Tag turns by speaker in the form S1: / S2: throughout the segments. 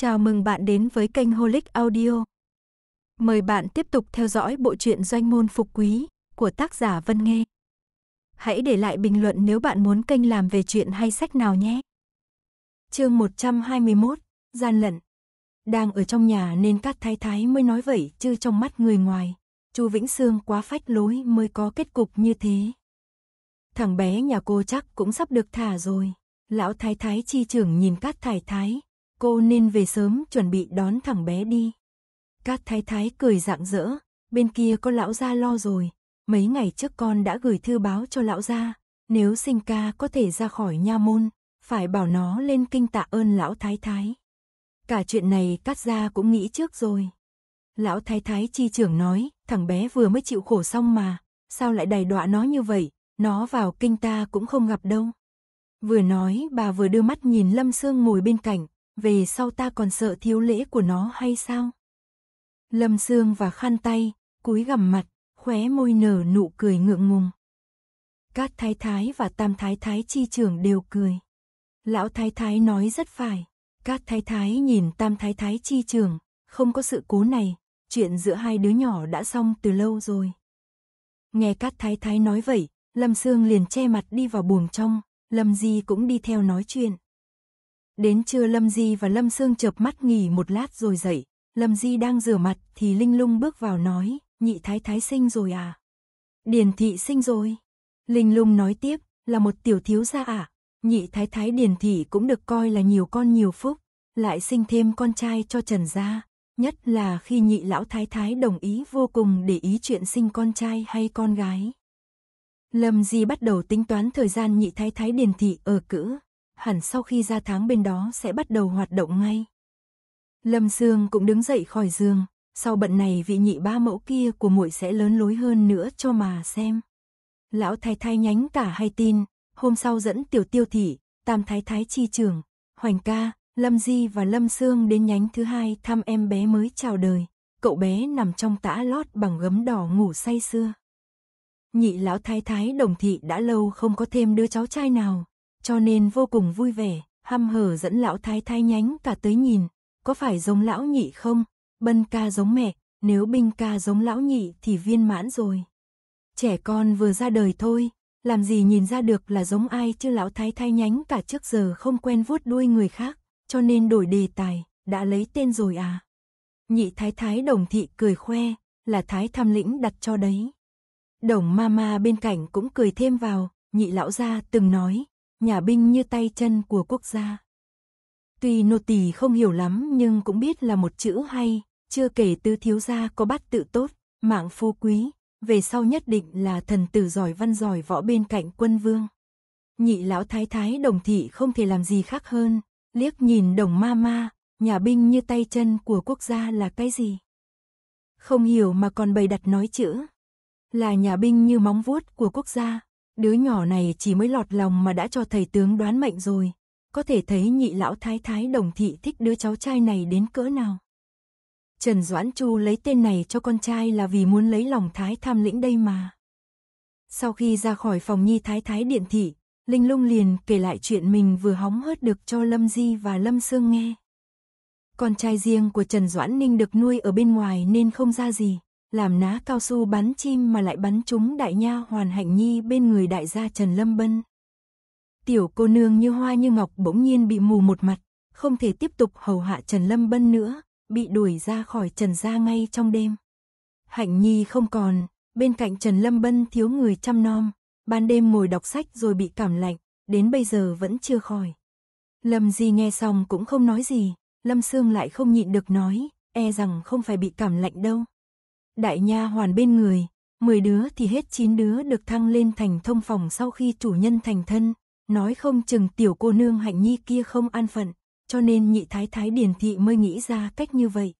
S1: Chào mừng bạn đến với kênh Holic Audio. Mời bạn tiếp tục theo dõi bộ truyện Doanh môn phục quý của tác giả Vân Nghê. Hãy để lại bình luận nếu bạn muốn kênh làm về chuyện hay sách nào nhé. Chương 121: Gian lận. Đang ở trong nhà nên các thái thái mới nói vậy chứ trong mắt người ngoài, Chu Vĩnh Sương quá phách lối mới có kết cục như thế. Thằng bé nhà cô chắc cũng sắp được thả rồi. Lão thái thái chi trưởng nhìn các thái thái, cô nên về sớm chuẩn bị đón thằng bé đi. Cát thái thái cười rạng rỡ, bên kia có lão gia lo rồi, mấy ngày trước con đã gửi thư báo cho lão gia, nếu sinh ca có thể ra khỏi nha môn, phải bảo nó lên kinh tạ ơn lão thái thái. Cả chuyện này cát gia cũng nghĩ trước rồi. Lão thái thái chi trưởng nói, thằng bé vừa mới chịu khổ xong mà, sao lại đầy đọa nó như vậy, nó vào kinh ta cũng không gặp đâu. Vừa nói bà vừa đưa mắt nhìn Lâm Sương ngồi bên cạnh, về sau ta còn sợ thiếu lễ của nó hay sao? Lâm Sương và khăn tay, cúi gằm mặt, khóe môi nở nụ cười ngượng ngùng. Cát thái thái và tam thái thái chi trưởng đều cười. Lão thái thái nói rất phải. Cát thái thái nhìn tam thái thái chi trưởng, không có sự cố này, chuyện giữa hai đứa nhỏ đã xong từ lâu rồi. Nghe Cát Thái Thái nói vậy, Lâm Sương liền che mặt đi vào buồng trong, Lâm Di cũng đi theo nói chuyện. Đến trưa Lâm Di và Lâm Sương chợp mắt nghỉ một lát rồi dậy, Lâm Di đang rửa mặt thì Linh Lung bước vào nói, nhị thái thái sinh rồi à? Điền thị sinh rồi. Linh Lung nói tiếp, là một tiểu thiếu gia à? Nhị thái thái Điền thị cũng được coi là nhiều con nhiều phúc, lại sinh thêm con trai cho Trần gia, nhất là khi nhị lão thái thái đồng ý vô cùng để ý chuyện sinh con trai hay con gái. Lâm Di bắt đầu tính toán thời gian nhị thái thái Điền thị ở cữ, hẳn sau khi ra tháng bên đó sẽ bắt đầu hoạt động ngay. Lâm dương cũng đứng dậy khỏi giường, sau bận này vị nhị ba mẫu kia của muội sẽ lớn lối hơn nữa cho mà xem. Lão thái thái nhánh cả hay tin, hôm sau dẫn tiểu tiêu thị, tam thái thái chi trưởng, hoành ca, Lâm Di và Lâm Sương đến nhánh thứ hai thăm em bé mới chào đời. Cậu bé nằm trong tã lót bằng gấm đỏ ngủ say xưa Nhị lão thái thái đồng thị đã lâu không có thêm đứa cháu trai nào, cho nên vô cùng vui vẻ, hăm hở dẫn lão thái thái nhánh cả tới nhìn, có phải giống lão nhị không? Bân ca giống mẹ, nếu binh ca giống lão nhị thì viên mãn rồi. Trẻ con vừa ra đời thôi, làm gì nhìn ra được là giống ai chứ lão thái thái nhánh cả trước giờ không quen vuốt đuôi người khác, cho nên đổi đề tài, đã lấy tên rồi à. Nhị thái thái đồng thị cười khoe, là thái tham lĩnh đặt cho đấy. Đồng ma ma bên cạnh cũng cười thêm vào, nhị lão gia từng nói, nhà binh như tay chân của quốc gia. Tuy nô tỳ không hiểu lắm nhưng cũng biết là một chữ hay, chưa kể tư thiếu gia có bát tự tốt, mạng phú quý, về sau nhất định là thần tử giỏi văn giỏi võ bên cạnh quân vương. Nhị lão thái thái đồng thị không thể làm gì khác hơn, liếc nhìn đồng ma ma, nhà binh như tay chân của quốc gia là cái gì? Không hiểu mà còn bày đặt nói chữ. Là nhà binh như móng vuốt của quốc gia, Đứa nhỏ này chỉ mới lọt lòng mà đã cho thầy tướng đoán mệnh rồi. Có thể thấy nhị lão thái thái đồng thị thích đứa cháu trai này đến cỡ nào. Trần Doãn Chu lấy tên này cho con trai là vì muốn lấy lòng thái tham lĩnh đây mà. Sau khi ra khỏi phòng nhi thái thái điện thị, Linh Lung liền kể lại chuyện mình vừa hóng hớt được cho Lâm Di và Lâm Sương nghe. Con trai riêng của Trần Doãn Ninh được nuôi ở bên ngoài nên không ra gì làm ná cao su bắn chim mà lại bắn trúng đại nha hoàn hạnh nhi bên người đại gia Trần Lâm Bân. Tiểu cô nương như hoa như ngọc bỗng nhiên bị mù một mặt, không thể tiếp tục hầu hạ Trần Lâm Bân nữa, bị đuổi ra khỏi Trần gia ngay trong đêm. Hạnh nhi không còn, bên cạnh Trần Lâm Bân thiếu người chăm nom, ban đêm ngồi đọc sách rồi bị cảm lạnh, đến bây giờ vẫn chưa khỏi. Lâm Di nghe xong cũng không nói gì, Lâm Sương lại không nhịn được nói, e rằng không phải bị cảm lạnh đâu đại nha hoàn bên người, 10 đứa thì hết 9 đứa được thăng lên thành thông phòng sau khi chủ nhân thành thân, nói không chừng tiểu cô nương hạnh nhi kia không an phận, cho nên nhị thái thái điển thị mới nghĩ ra cách như vậy.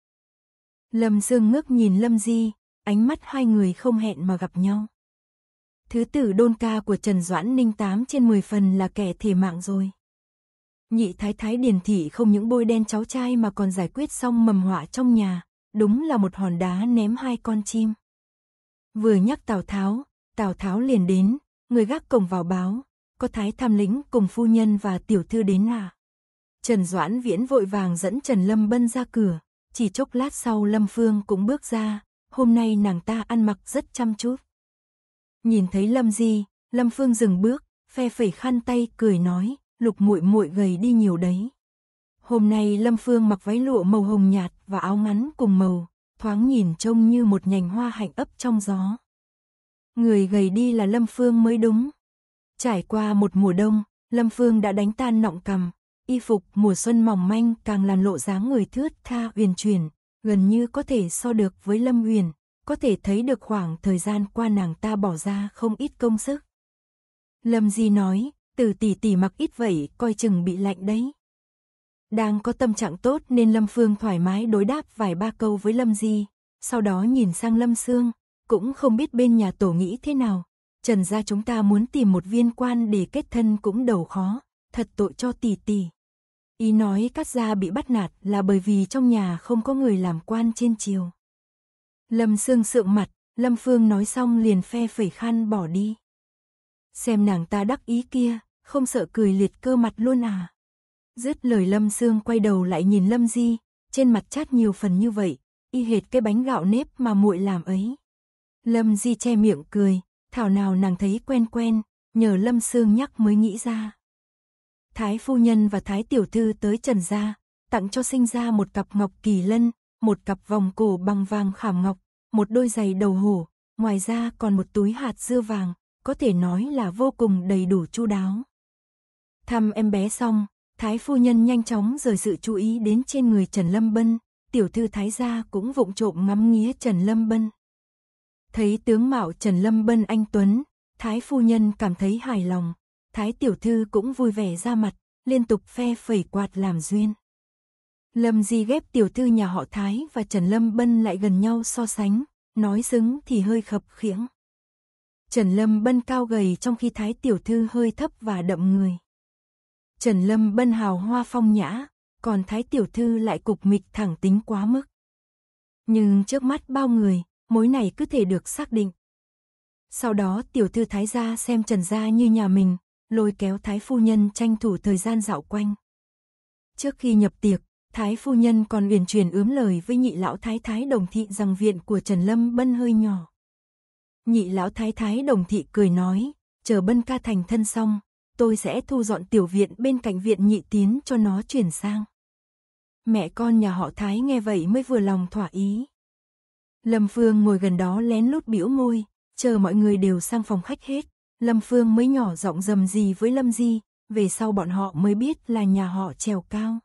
S1: Lâm Dương ngước nhìn Lâm Di, ánh mắt hai người không hẹn mà gặp nhau. Thứ tử đôn ca của Trần Doãn Ninh 8 trên 10 phần là kẻ thể mạng rồi. Nhị thái thái điển thị không những bôi đen cháu trai mà còn giải quyết xong mầm họa trong nhà, Đúng là một hòn đá ném hai con chim. Vừa nhắc Tào Tháo, Tào Tháo liền đến, người gác cổng vào báo, có thái tham lĩnh cùng phu nhân và tiểu thư đến à. Trần Doãn Viễn vội vàng dẫn Trần Lâm Bân ra cửa, chỉ chốc lát sau Lâm Phương cũng bước ra, hôm nay nàng ta ăn mặc rất chăm chút. Nhìn thấy Lâm Di, Lâm Phương dừng bước, phe phẩy khăn tay cười nói, lục muội muội gầy đi nhiều đấy. Hôm nay Lâm Phương mặc váy lụa màu hồng nhạt và áo ngắn cùng màu, thoáng nhìn trông như một nhành hoa hạnh ấp trong gió. Người gầy đi là Lâm Phương mới đúng. Trải qua một mùa đông, Lâm Phương đã đánh tan nọng cằm, y phục mùa xuân mỏng manh càng làm lộ dáng người thướt tha uyển chuyển, gần như có thể so được với Lâm Huyền. có thể thấy được khoảng thời gian qua nàng ta bỏ ra không ít công sức. Lâm Di nói, từ tỷ tỷ mặc ít vậy coi chừng bị lạnh đấy. Đang có tâm trạng tốt nên Lâm Phương thoải mái đối đáp vài ba câu với Lâm Di, sau đó nhìn sang Lâm Sương, cũng không biết bên nhà tổ nghĩ thế nào. Trần gia chúng ta muốn tìm một viên quan để kết thân cũng đầu khó, thật tội cho tỷ tỷ. Ý nói Cát gia bị bắt nạt là bởi vì trong nhà không có người làm quan trên triều. Lâm Sương sượng mặt, Lâm Phương nói xong liền phe phẩy khăn bỏ đi. Xem nàng ta đắc ý kia, không sợ cười liệt cơ mặt luôn à. Dứt lời Lâm Sương quay đầu lại nhìn Lâm Di, trên mặt chát nhiều phần như vậy, y hệt cái bánh gạo nếp mà muội làm ấy. Lâm Di che miệng cười, thảo nào nàng thấy quen quen, nhờ Lâm Sương nhắc mới nghĩ ra. Thái phu nhân và thái tiểu thư tới Trần gia, tặng cho sinh ra một cặp ngọc kỳ lân, một cặp vòng cổ bằng vàng khảm ngọc, một đôi giày đầu hổ, ngoài ra còn một túi hạt dưa vàng, có thể nói là vô cùng đầy đủ chu đáo. Thăm em bé xong, Thái phu nhân nhanh chóng rời sự chú ý đến trên người Trần Lâm Bân, tiểu thư thái gia cũng vụng trộm ngắm nghía Trần Lâm Bân. Thấy tướng mạo Trần Lâm Bân anh Tuấn, Thái phu nhân cảm thấy hài lòng, Thái tiểu thư cũng vui vẻ ra mặt, liên tục phe phẩy quạt làm duyên. Lâm Di ghép tiểu thư nhà họ Thái và Trần Lâm Bân lại gần nhau so sánh, nói xứng thì hơi khập khiễng. Trần Lâm Bân cao gầy trong khi Thái tiểu thư hơi thấp và đậm người. Trần Lâm Bân hào hoa phong nhã, còn Thái Tiểu Thư lại cục mịch thẳng tính quá mức. Nhưng trước mắt bao người, mối này cứ thể được xác định. Sau đó Tiểu Thư Thái gia xem Trần gia như nhà mình, lôi kéo Thái Phu Nhân tranh thủ thời gian dạo quanh. Trước khi nhập tiệc, Thái Phu Nhân còn uyển chuyển ướm lời với nhị lão Thái Thái đồng thị rằng viện của Trần Lâm Bân hơi nhỏ. Nhị lão Thái Thái đồng thị cười nói, chờ Bân ca thành thân xong, tôi sẽ thu dọn tiểu viện bên cạnh viện nhị tiến cho nó chuyển sang. Mẹ con nhà họ Thái nghe vậy mới vừa lòng thỏa ý. Lâm Phương ngồi gần đó lén lút biểu môi, chờ mọi người đều sang phòng khách hết. Lâm Phương mới nhỏ giọng dầm gì với Lâm Di, về sau bọn họ mới biết là nhà họ trèo cao.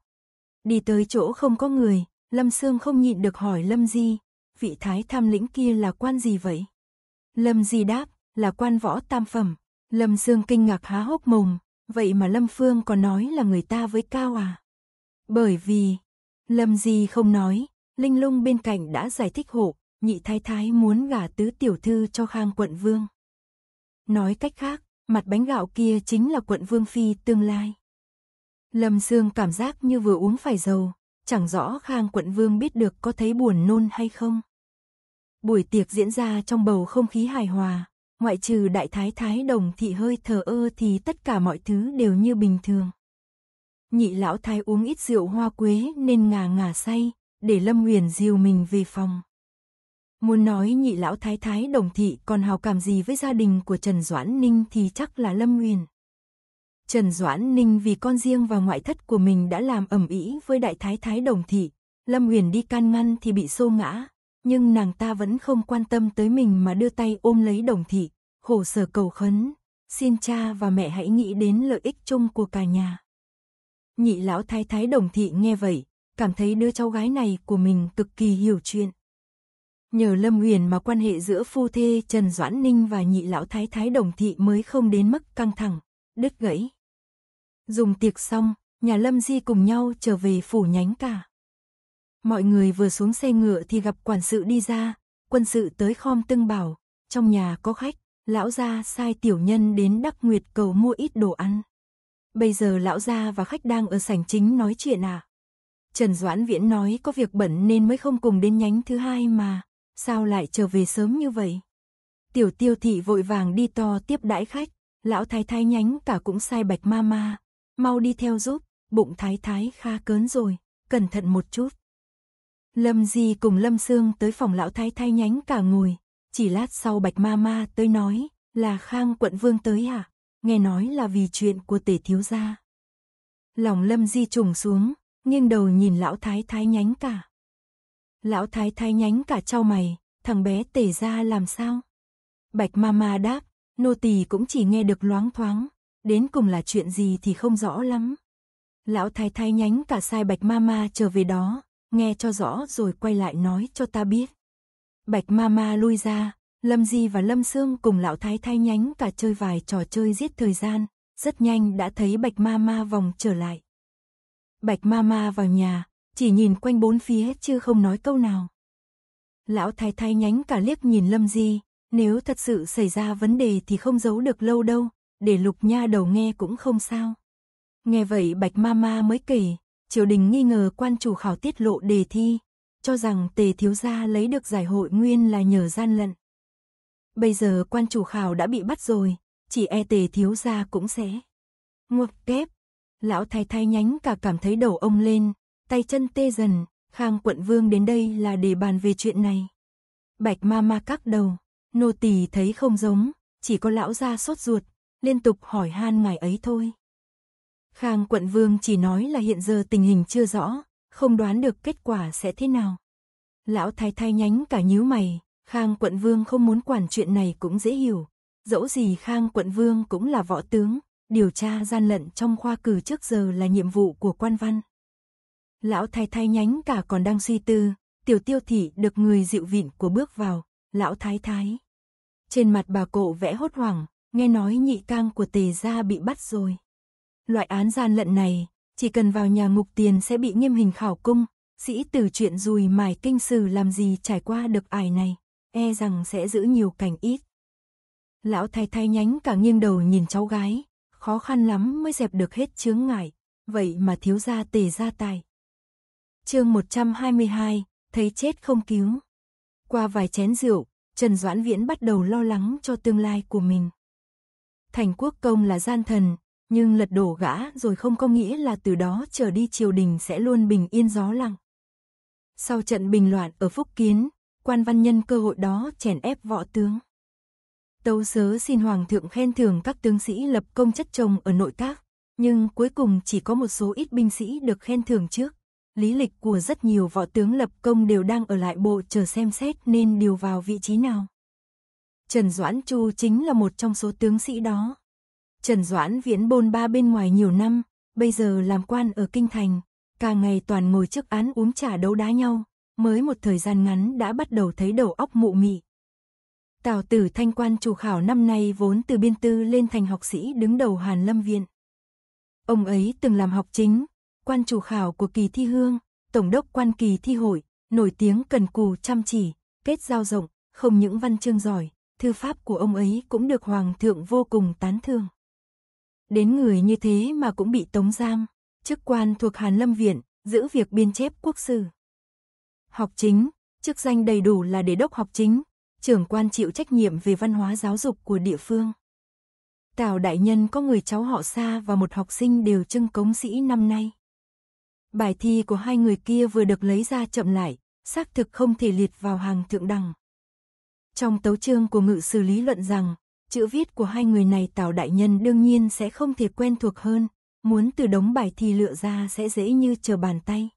S1: Đi tới chỗ không có người, Lâm Sương không nhịn được hỏi Lâm Di, vị thái tham lĩnh kia là quan gì vậy? Lâm Di đáp, là quan võ tam phẩm, Lâm Dương kinh ngạc há hốc mồm, vậy mà Lâm Phương còn nói là người ta với Cao à? Bởi vì, Lâm gì không nói, Linh Lung bên cạnh đã giải thích hộ, nhị thái thái muốn gả tứ tiểu thư cho Khang quận vương. Nói cách khác, mặt bánh gạo kia chính là quận vương phi tương lai. Lâm Dương cảm giác như vừa uống phải dầu, chẳng rõ Khang quận vương biết được có thấy buồn nôn hay không. Buổi tiệc diễn ra trong bầu không khí hài hòa, ngoại trừ đại thái thái đồng thị hơi thờ ơ thì tất cả mọi thứ đều như bình thường. Nhị lão thái uống ít rượu hoa quế nên ngà ngà say, để Lâm Nguyền diêu mình về phòng. Muốn nói nhị lão thái thái đồng thị còn hào cảm gì với gia đình của Trần Doãn Ninh thì chắc là Lâm Nguyền. Trần Doãn Ninh vì con riêng và ngoại thất của mình đã làm ẩm ý với đại thái thái đồng thị, Lâm Huyền đi can ngăn thì bị xô ngã, nhưng nàng ta vẫn không quan tâm tới mình mà đưa tay ôm lấy đồng thị, khổ sở cầu khấn, xin cha và mẹ hãy nghĩ đến lợi ích chung của cả nhà. Nhị lão thái thái đồng thị nghe vậy, cảm thấy đứa cháu gái này của mình cực kỳ hiểu chuyện. Nhờ Lâm Huyền mà quan hệ giữa phu thê Trần Doãn Ninh và nhị lão thái thái đồng thị mới không đến mức căng thẳng, đứt gãy. Dùng tiệc xong, nhà Lâm Di cùng nhau trở về phủ nhánh cả. Mọi người vừa xuống xe ngựa thì gặp quản sự đi ra, quân sự tới khom tưng bảo, trong nhà có khách, lão gia sai tiểu nhân đến Đắc Nguyệt cầu mua ít đồ ăn. Bây giờ lão gia và khách đang ở sảnh chính nói chuyện à? Trần Doãn Viễn nói có việc bẩn nên mới không cùng đến nhánh thứ hai mà, sao lại trở về sớm như vậy? Tiểu tiêu thị vội vàng đi to tiếp đãi khách, lão thái thái nhánh cả cũng sai bạch ma ma, mau đi theo giúp, bụng thái thái kha cớn rồi, cẩn thận một chút. Lâm Di cùng Lâm Sương tới phòng lão thái thái nhánh cả ngồi, chỉ lát sau Bạch Ma Ma tới nói, là Khang quận vương tới à? Nghe nói là vì chuyện của tể thiếu gia. Lòng Lâm Di trùng xuống, nghiêng đầu nhìn lão thái thái nhánh cả. Lão thái thái nhánh cả trao mày, thằng bé tể ra làm sao? Bạch Ma Ma đáp, nô tỳ cũng chỉ nghe được loáng thoáng, đến cùng là chuyện gì thì không rõ lắm. Lão thái thái nhánh cả sai Bạch Ma Ma trở về đó, nghe cho rõ rồi quay lại nói cho ta biết. Bạch Mama lui ra, Lâm Di và Lâm Sương cùng lão thái thay nhánh cả chơi vài trò chơi giết thời gian, rất nhanh đã thấy Bạch Mama vòng trở lại. Bạch Mama vào nhà, chỉ nhìn quanh bốn phía chứ không nói câu nào. Lão thái Thay nhánh cả liếc nhìn Lâm Di, nếu thật sự xảy ra vấn đề thì không giấu được lâu đâu, để lục nha đầu nghe cũng không sao. Nghe vậy Bạch Mama mới kể, triều đình nghi ngờ quan chủ khảo tiết lộ đề thi, cho rằng tề thiếu gia lấy được giải hội nguyên là nhờ gian lận. Bây giờ quan chủ khảo đã bị bắt rồi, chỉ e tề thiếu gia cũng sẽ. Ngục kép, lão thái thái nhánh cả cảm thấy đầu ông lên, tay chân tê dần, khang quận vương đến đây là để bàn về chuyện này. Bạch ma ma cắc đầu, nô tỳ thấy không giống, chỉ có lão gia sốt ruột, liên tục hỏi han ngài ấy thôi. Khang quận vương chỉ nói là hiện giờ tình hình chưa rõ, không đoán được kết quả sẽ thế nào. Lão thái thái nhánh cả nhíu mày, Khang quận vương không muốn quản chuyện này cũng dễ hiểu. Dẫu gì Khang quận vương cũng là võ tướng, điều tra gian lận trong khoa cử trước giờ là nhiệm vụ của quan văn. Lão thái thái nhánh cả còn đang suy tư, tiểu tiêu thị được người dịu vịn của bước vào, lão thái thái. Trên mặt bà cộ vẽ hốt hoảng, nghe nói nhị cang của tề gia bị bắt rồi. Loại án gian lận này, chỉ cần vào nhà ngục tiền sẽ bị nghiêm hình khảo cung, sĩ tử chuyện rùi mài kinh sử làm gì trải qua được ải này, e rằng sẽ giữ nhiều cảnh ít. Lão thái thay nhánh cả nghiêng đầu nhìn cháu gái, khó khăn lắm mới dẹp được hết chướng ngại, vậy mà thiếu gia tề gia tài. Chương 122, thấy chết không cứu. Qua vài chén rượu, Trần Doãn Viễn bắt đầu lo lắng cho tương lai của mình. Thành Quốc Công là gian thần, nhưng lật đổ gã rồi không có nghĩa là từ đó trở đi triều đình sẽ luôn bình yên gió lặng. Sau trận bình loạn ở Phúc Kiến, quan văn nhân cơ hội đó chèn ép võ tướng. Tấu sớ xin hoàng thượng khen thưởng các tướng sĩ lập công chất chồng ở nội các, nhưng cuối cùng chỉ có một số ít binh sĩ được khen thưởng trước. Lý lịch của rất nhiều võ tướng lập công đều đang ở lại bộ chờ xem xét nên điều vào vị trí nào. Trần Doãn Chu chính là một trong số tướng sĩ đó. Trần Doãn Viễn bôn ba bên ngoài nhiều năm, bây giờ làm quan ở Kinh Thành, cả ngày toàn ngồi trước án uống trà đấu đá nhau, mới một thời gian ngắn đã bắt đầu thấy đầu óc mụ mị. Tào tử thanh quan chủ khảo năm nay vốn từ biên tư lên thành học sĩ đứng đầu Hàn Lâm Viện. Ông ấy từng làm học chính, quan chủ khảo của kỳ thi hương, tổng đốc quan kỳ thi hội, nổi tiếng cần cù chăm chỉ, kết giao rộng, không những văn chương giỏi, thư pháp của ông ấy cũng được hoàng thượng vô cùng tán thưởng. Đến người như thế mà cũng bị tống giam, chức quan thuộc Hàn Lâm Viện, giữ việc biên chép quốc sử. Học chính, chức danh đầy đủ là đề đốc học chính, trưởng quan chịu trách nhiệm về văn hóa giáo dục của địa phương. Tào Đại Nhân có người cháu họ xa và một học sinh đều trưng cống sĩ năm nay. Bài thi của hai người kia vừa được lấy ra chậm lại, xác thực không thể liệt vào hàng thượng đẳng. Trong tấu chương của ngự sử lý luận rằng, chữ viết của hai người này Tào Đại Nhân đương nhiên sẽ không thể quen thuộc hơn, muốn từ đống bài thi lựa ra sẽ dễ như chờ bàn tay.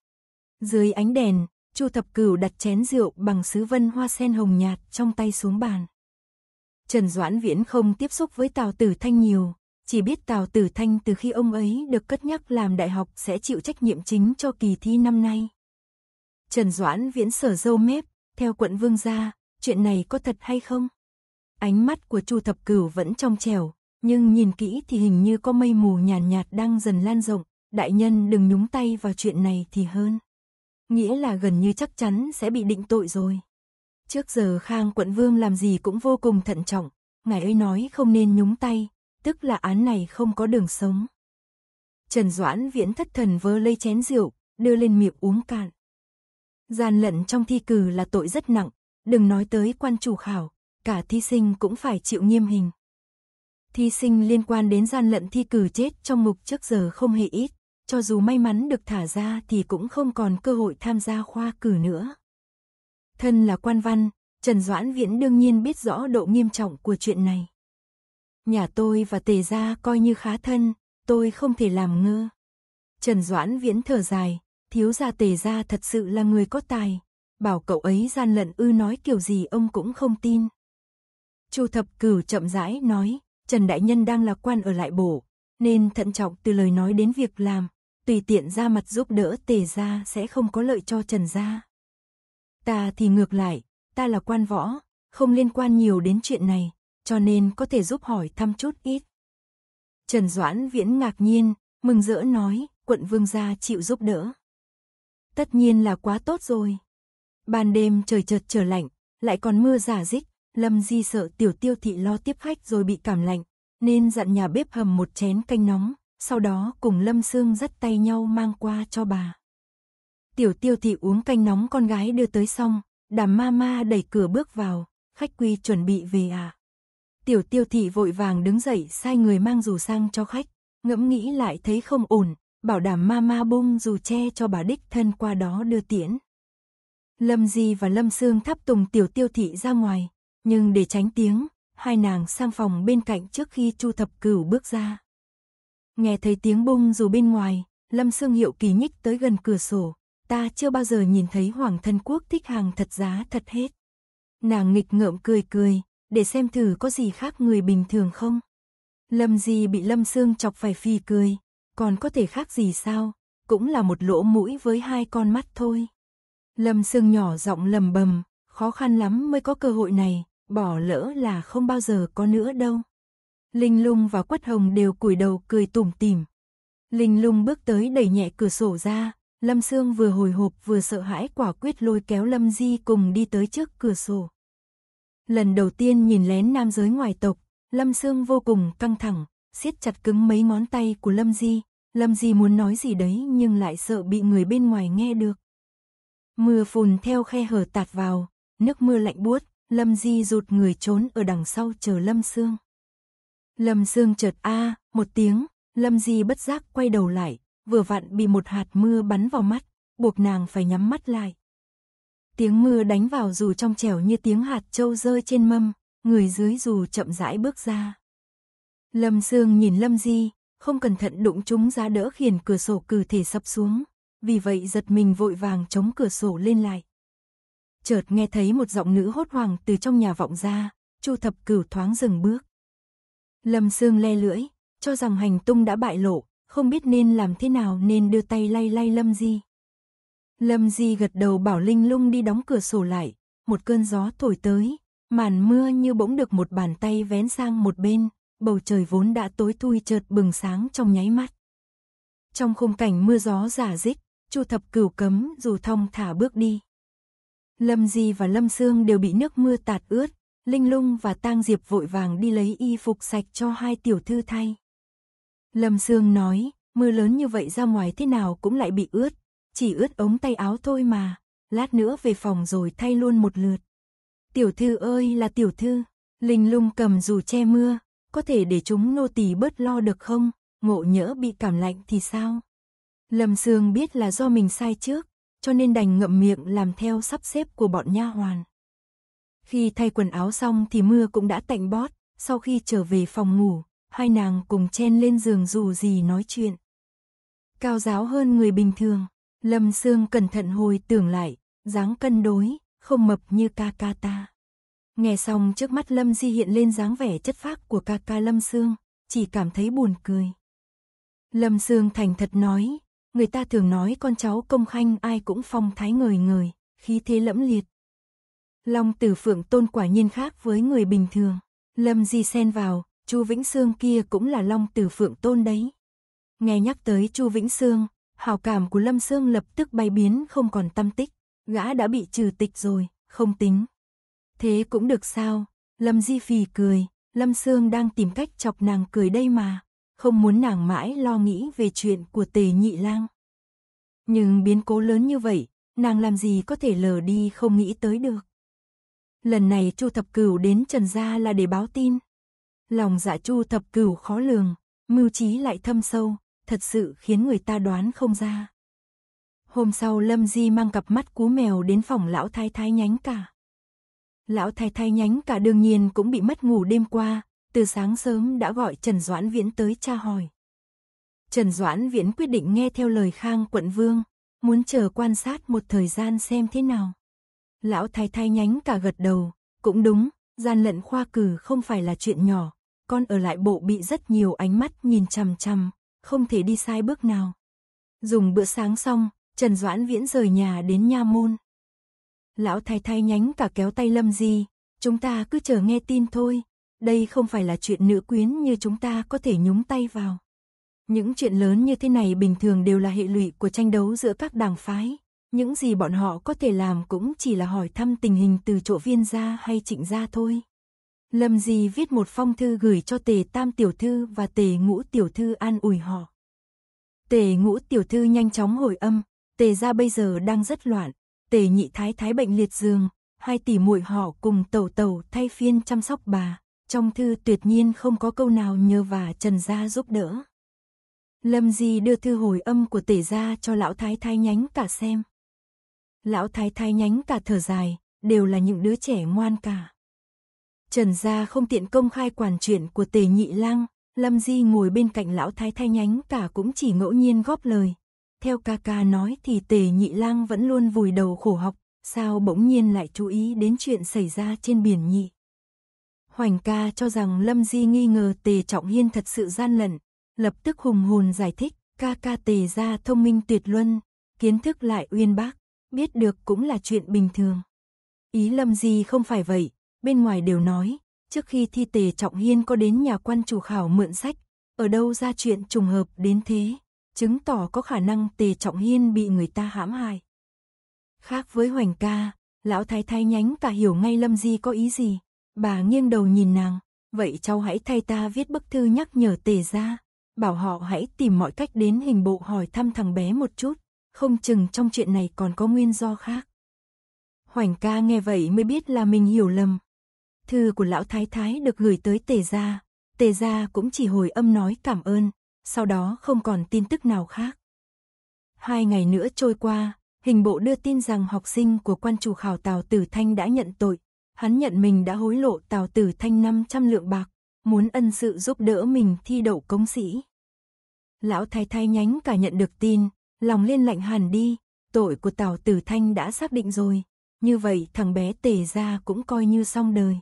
S1: Dưới ánh đèn, Chu Thập Cửu đặt chén rượu bằng sứ vân hoa sen hồng nhạt trong tay xuống bàn. Trần Doãn Viễn không tiếp xúc với Tào Tử Thanh nhiều, chỉ biết Tào Tử Thanh từ khi ông ấy được cất nhắc làm đại học sẽ chịu trách nhiệm chính cho kỳ thi năm nay. Trần Doãn Viễn sở dâu mép, theo quận vương gia, chuyện này có thật hay không? Ánh mắt của Chu Thập Cửu vẫn trong trẻo, nhưng nhìn kỹ thì hình như có mây mù nhàn nhạt, nhạt đang dần lan rộng, đại nhân đừng nhúng tay vào chuyện này thì hơn. Nghĩa là gần như chắc chắn sẽ bị định tội rồi. Trước giờ Khang quận vương làm gì cũng vô cùng thận trọng, ngài ấy nói không nên nhúng tay, tức là án này không có đường sống. Trần Doãn Viễn thất thần vơ lây chén rượu, đưa lên miệng uống cạn. Gian lận trong thi cử là tội rất nặng, đừng nói tới quan chủ khảo, cả thí sinh cũng phải chịu nghiêm hình. Thí sinh liên quan đến gian lận thi cử chết trong mục trước giờ không hề ít, cho dù may mắn được thả ra thì cũng không còn cơ hội tham gia khoa cử nữa. Thân là quan văn, Trần Doãn Viễn đương nhiên biết rõ độ nghiêm trọng của chuyện này. Nhà tôi và tề gia coi như khá thân, tôi không thể làm ngơ. Trần Doãn Viễn thở dài, thiếu gia tề gia thật sự là người có tài. Bảo cậu ấy gian lận ư nói kiểu gì ông cũng không tin. Chu thập cửu chậm rãi nói, Trần Đại Nhân đang là quan ở lại bổ, nên thận trọng từ lời nói đến việc làm, tùy tiện ra mặt giúp đỡ tề gia sẽ không có lợi cho Trần gia. Ta thì ngược lại, ta là quan võ, không liên quan nhiều đến chuyện này, cho nên có thể giúp hỏi thăm chút ít. Trần Doãn Viễn ngạc nhiên, mừng rỡ nói, quận vương gia chịu giúp đỡ. Tất nhiên là quá tốt rồi. Ban đêm trời chợt trở lạnh, lại còn mưa giả dích, Lâm Di sợ tiểu tiêu thị lo tiếp khách rồi bị cảm lạnh, nên dặn nhà bếp hầm một chén canh nóng, sau đó cùng Lâm Sương dắt tay nhau mang qua cho bà. Tiểu tiêu thị uống canh nóng con gái đưa tới xong, đàm ma ma đẩy cửa bước vào, khách quy chuẩn bị về à. Tiểu tiêu thị vội vàng đứng dậy sai người mang dù sang cho khách, ngẫm nghĩ lại thấy không ổn, bảo đảm ma ma bung dù che cho bà đích thân qua đó đưa tiễn. Lâm Di và Lâm Sương thắp tùng tiểu tiêu thị ra ngoài, nhưng để tránh tiếng, hai nàng sang phòng bên cạnh trước khi Chu Thập Cửu bước ra. Nghe thấy tiếng bung dù bên ngoài, Lâm Sương Hiệu kỳ nhích tới gần cửa sổ, ta chưa bao giờ nhìn thấy Hoàng thân quốc thích hàng thật giá thật hết. Nàng nghịch ngợm cười cười, để xem thử có gì khác người bình thường không. Lâm gì bị Lâm Sương chọc phải phi cười, còn có thể khác gì sao, cũng là một lỗ mũi với hai con mắt thôi. Lâm Sương nhỏ giọng lầm bầm, khó khăn lắm mới có cơ hội này, Bỏ lỡ là không bao giờ có nữa đâu. Linh lung và quất hồng đều cúi đầu cười tủm tỉm. Linh lung bước tới đẩy nhẹ cửa sổ ra, Lâm Sương vừa hồi hộp vừa sợ hãi quả quyết lôi kéo Lâm Di cùng đi tới trước cửa sổ. Lần đầu tiên nhìn lén nam giới ngoài tộc, Lâm Sương vô cùng căng thẳng, siết chặt cứng mấy ngón tay của Lâm Di. Lâm Di muốn nói gì đấy nhưng lại sợ bị người bên ngoài nghe được. Mưa phùn theo khe hở tạt vào, nước mưa lạnh buốt, Lâm Di rụt người trốn ở đằng sau chờ Lâm Sương. Lâm Sương chợt a một tiếng, Lâm Di bất giác quay đầu lại, vừa vặn bị một hạt mưa bắn vào mắt, buộc nàng phải nhắm mắt lại. Tiếng mưa đánh vào dù trong trẻo như tiếng hạt trâu rơi trên mâm, người dưới dù chậm rãi bước ra. Lâm Sương nhìn Lâm Di, không cẩn thận đụng chúng ra đỡ khiến cửa sổ cử thể sập xuống, vì vậy giật mình vội vàng chống cửa sổ lên lại, chợt nghe thấy một giọng nữ hốt hoảng từ trong nhà vọng ra, Chu Thập Cửu thoáng dừng bước. Lâm Sương le lưỡi, cho rằng hành tung đã bại lộ, không biết nên làm thế nào nên đưa tay lay lay Lâm Di. Lâm Di gật đầu bảo Linh Lung đi đóng cửa sổ lại, một cơn gió thổi tới, màn mưa như bỗng được một bàn tay vén sang một bên, bầu trời vốn đã tối thui chợt bừng sáng trong nháy mắt. Trong khung cảnh mưa gió giả dích, Chu Thập Cửu cấm dù thông thả bước đi. Lâm Di và Lâm Sương đều bị nước mưa tạt ướt, Linh Lung và Tang Diệp vội vàng đi lấy y phục sạch cho hai tiểu thư thay. Lâm Sương nói, mưa lớn như vậy ra ngoài thế nào cũng lại bị ướt, chỉ ướt ống tay áo thôi mà, lát nữa về phòng rồi thay luôn một lượt. Tiểu thư ơi là tiểu thư, Linh Lung cầm dù che mưa, có thể để chúng nô tỳ bớt lo được không, ngộ nhỡ bị cảm lạnh thì sao? Lâm Sương biết là do mình sai trước, cho nên đành ngậm miệng làm theo sắp xếp của bọn nha hoàn. Khi thay quần áo xong thì mưa cũng đã tạnh bót, sau khi trở về phòng ngủ, hai nàng cùng chen lên giường dù gì nói chuyện. Cao giáo hơn người bình thường, Lâm Sương cẩn thận hồi tưởng lại, dáng cân đối, không mập như ca ca ta. Nghe xong trước mắt Lâm Di hiện lên dáng vẻ chất phác của ca ca Lâm Sương, chỉ cảm thấy buồn cười. Lâm Sương thành thật nói, người ta thường nói con cháu công khanh ai cũng phong thái người người, khí thế lẫm liệt. Long tử phượng tôn quả nhiên khác với người bình thường. Lâm Di xen vào, Chu Vĩnh Sương kia cũng là Long Tử Phượng Tôn đấy. Nghe nhắc tới Chu Vĩnh Sương, hào cảm của Lâm Sương lập tức bay biến không còn tâm tích, gã đã bị trừ tịch rồi, không tính. Thế cũng được sao? Lâm Di phì cười, Lâm Sương đang tìm cách chọc nàng cười đây mà không muốn nàng mãi lo nghĩ về chuyện của tề nhị lang. Nhưng biến cố lớn như vậy, nàng làm gì có thể lờ đi không nghĩ tới được. Lần này Chu Thập Cửu đến Trần Gia là để báo tin. Lòng dạ Chu Thập Cửu khó lường, mưu trí lại thâm sâu, thật sự khiến người ta đoán không ra. Hôm sau Lâm Di mang cặp mắt cú mèo đến phòng lão thái thái nhánh cả. Lão thái thái nhánh cả đương nhiên cũng bị mất ngủ đêm qua, từ sáng sớm đã gọi Trần Doãn Viễn tới tra hỏi. Trần Doãn Viễn quyết định nghe theo lời Khang quận vương, muốn chờ quan sát một thời gian xem thế nào. Lão thái thái nhánh cả gật đầu, cũng đúng, gian lận khoa cử không phải là chuyện nhỏ, con ở lại bộ bị rất nhiều ánh mắt nhìn chằm chằm, không thể đi sai bước nào. Dùng bữa sáng xong, Trần Doãn Viễn rời nhà đến nha môn. Lão thái thái nhánh cả kéo tay Lâm Di, chúng ta cứ chờ nghe tin thôi, đây không phải là chuyện nữ quyến như chúng ta có thể nhúng tay vào. Những chuyện lớn như thế này bình thường đều là hệ lụy của tranh đấu giữa các đảng phái. Những gì bọn họ có thể làm cũng chỉ là hỏi thăm tình hình từ chỗ viên gia hay trịnh gia thôi. Lâm Di viết một phong thư gửi cho tề tam tiểu thư và tề ngũ tiểu thư an ủi họ. Tề ngũ tiểu thư nhanh chóng hồi âm, tề gia bây giờ đang rất loạn, tề nhị thái thái bệnh liệt giường, hai tỷ muội họ cùng tẩu tẩu thay phiên chăm sóc bà trong thư tuyệt nhiên không có câu nào nhờ và Trần Gia giúp đỡ. Lâm Di đưa thư hồi âm của tể gia cho lão thái thái nhánh cả xem. Lão thái thái nhánh cả thở dài, đều là những đứa trẻ ngoan cả. Trần gia không tiện công khai quản chuyện của tề nhị lang, Lâm Di ngồi bên cạnh lão thái thái nhánh cả cũng chỉ ngẫu nhiên góp lời. Theo ca ca nói thì tề nhị lang vẫn luôn vùi đầu khổ học, sao bỗng nhiên lại chú ý đến chuyện xảy ra trên biển nhị. Hoành ca cho rằng Lâm Di nghi ngờ Tề Trọng Hiên thật sự gian lận, lập tức hùng hồn giải thích, ca ca Tề gia thông minh tuyệt luân, kiến thức lại uyên bác, biết được cũng là chuyện bình thường. Ý Lâm Di không phải vậy, bên ngoài đều nói, trước khi thi Tề Trọng Hiên có đến nhà quan chủ khảo mượn sách, ở đâu ra chuyện trùng hợp đến thế, chứng tỏ có khả năng Tề Trọng Hiên bị người ta hãm hại. Khác với Hoành ca, lão thái thái nhánh cả hiểu ngay Lâm Di có ý gì. Bà nghiêng đầu nhìn nàng, vậy cháu hãy thay ta viết bức thư nhắc nhở tề ra, bảo họ hãy tìm mọi cách đến hình bộ hỏi thăm thằng bé một chút, không chừng trong chuyện này còn có nguyên do khác. Hoành ca nghe vậy mới biết là mình hiểu lầm. Thư của lão thái thái được gửi tới tề gia, tề gia cũng chỉ hồi âm nói cảm ơn, sau đó không còn tin tức nào khác. Hai ngày nữa trôi qua, hình bộ đưa tin rằng học sinh của quan chủ khảo Tào Tử Thanh đã nhận tội, hắn nhận mình đã hối lộ Tào Tử Thanh 500 lượng bạc, muốn ân sự giúp đỡ mình thi đậu công sĩ. Lão thái thái nhánh cả nhận được tin, lòng lên lạnh hẳn đi, tội của Tào Tử Thanh đã xác định rồi, như vậy thằng bé tề ra cũng coi như xong đời.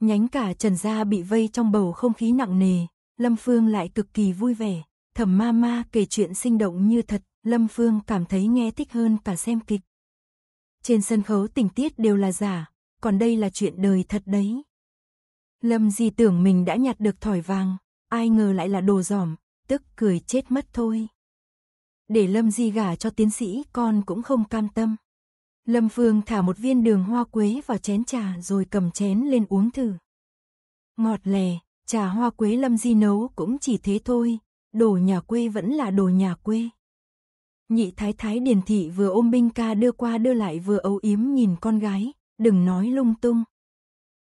S1: Nhánh cả Trần Gia bị vây trong bầu không khí nặng nề, Lâm Phương lại cực kỳ vui vẻ, thẩm ma ma kể chuyện sinh động như thật, Lâm Phương cảm thấy nghe thích hơn cả xem kịch. Trên sân khấu tình tiết đều là giả, còn đây là chuyện đời thật đấy. Lâm Di tưởng mình đã nhặt được thỏi vàng, ai ngờ lại là đồ giỏm, tức cười chết mất thôi. Để Lâm Di gả cho tiến sĩ con cũng không cam tâm. Lâm Phương thả một viên đường hoa quế vào chén trà rồi cầm chén lên uống thử. Ngọt lè, trà hoa quế Lâm Di nấu cũng chỉ thế thôi, đồ nhà quê vẫn là đồ nhà quê. Nhị thái thái điền thị vừa ôm binh ca đưa qua đưa lại vừa âu yếm nhìn con gái, đừng nói lung tung.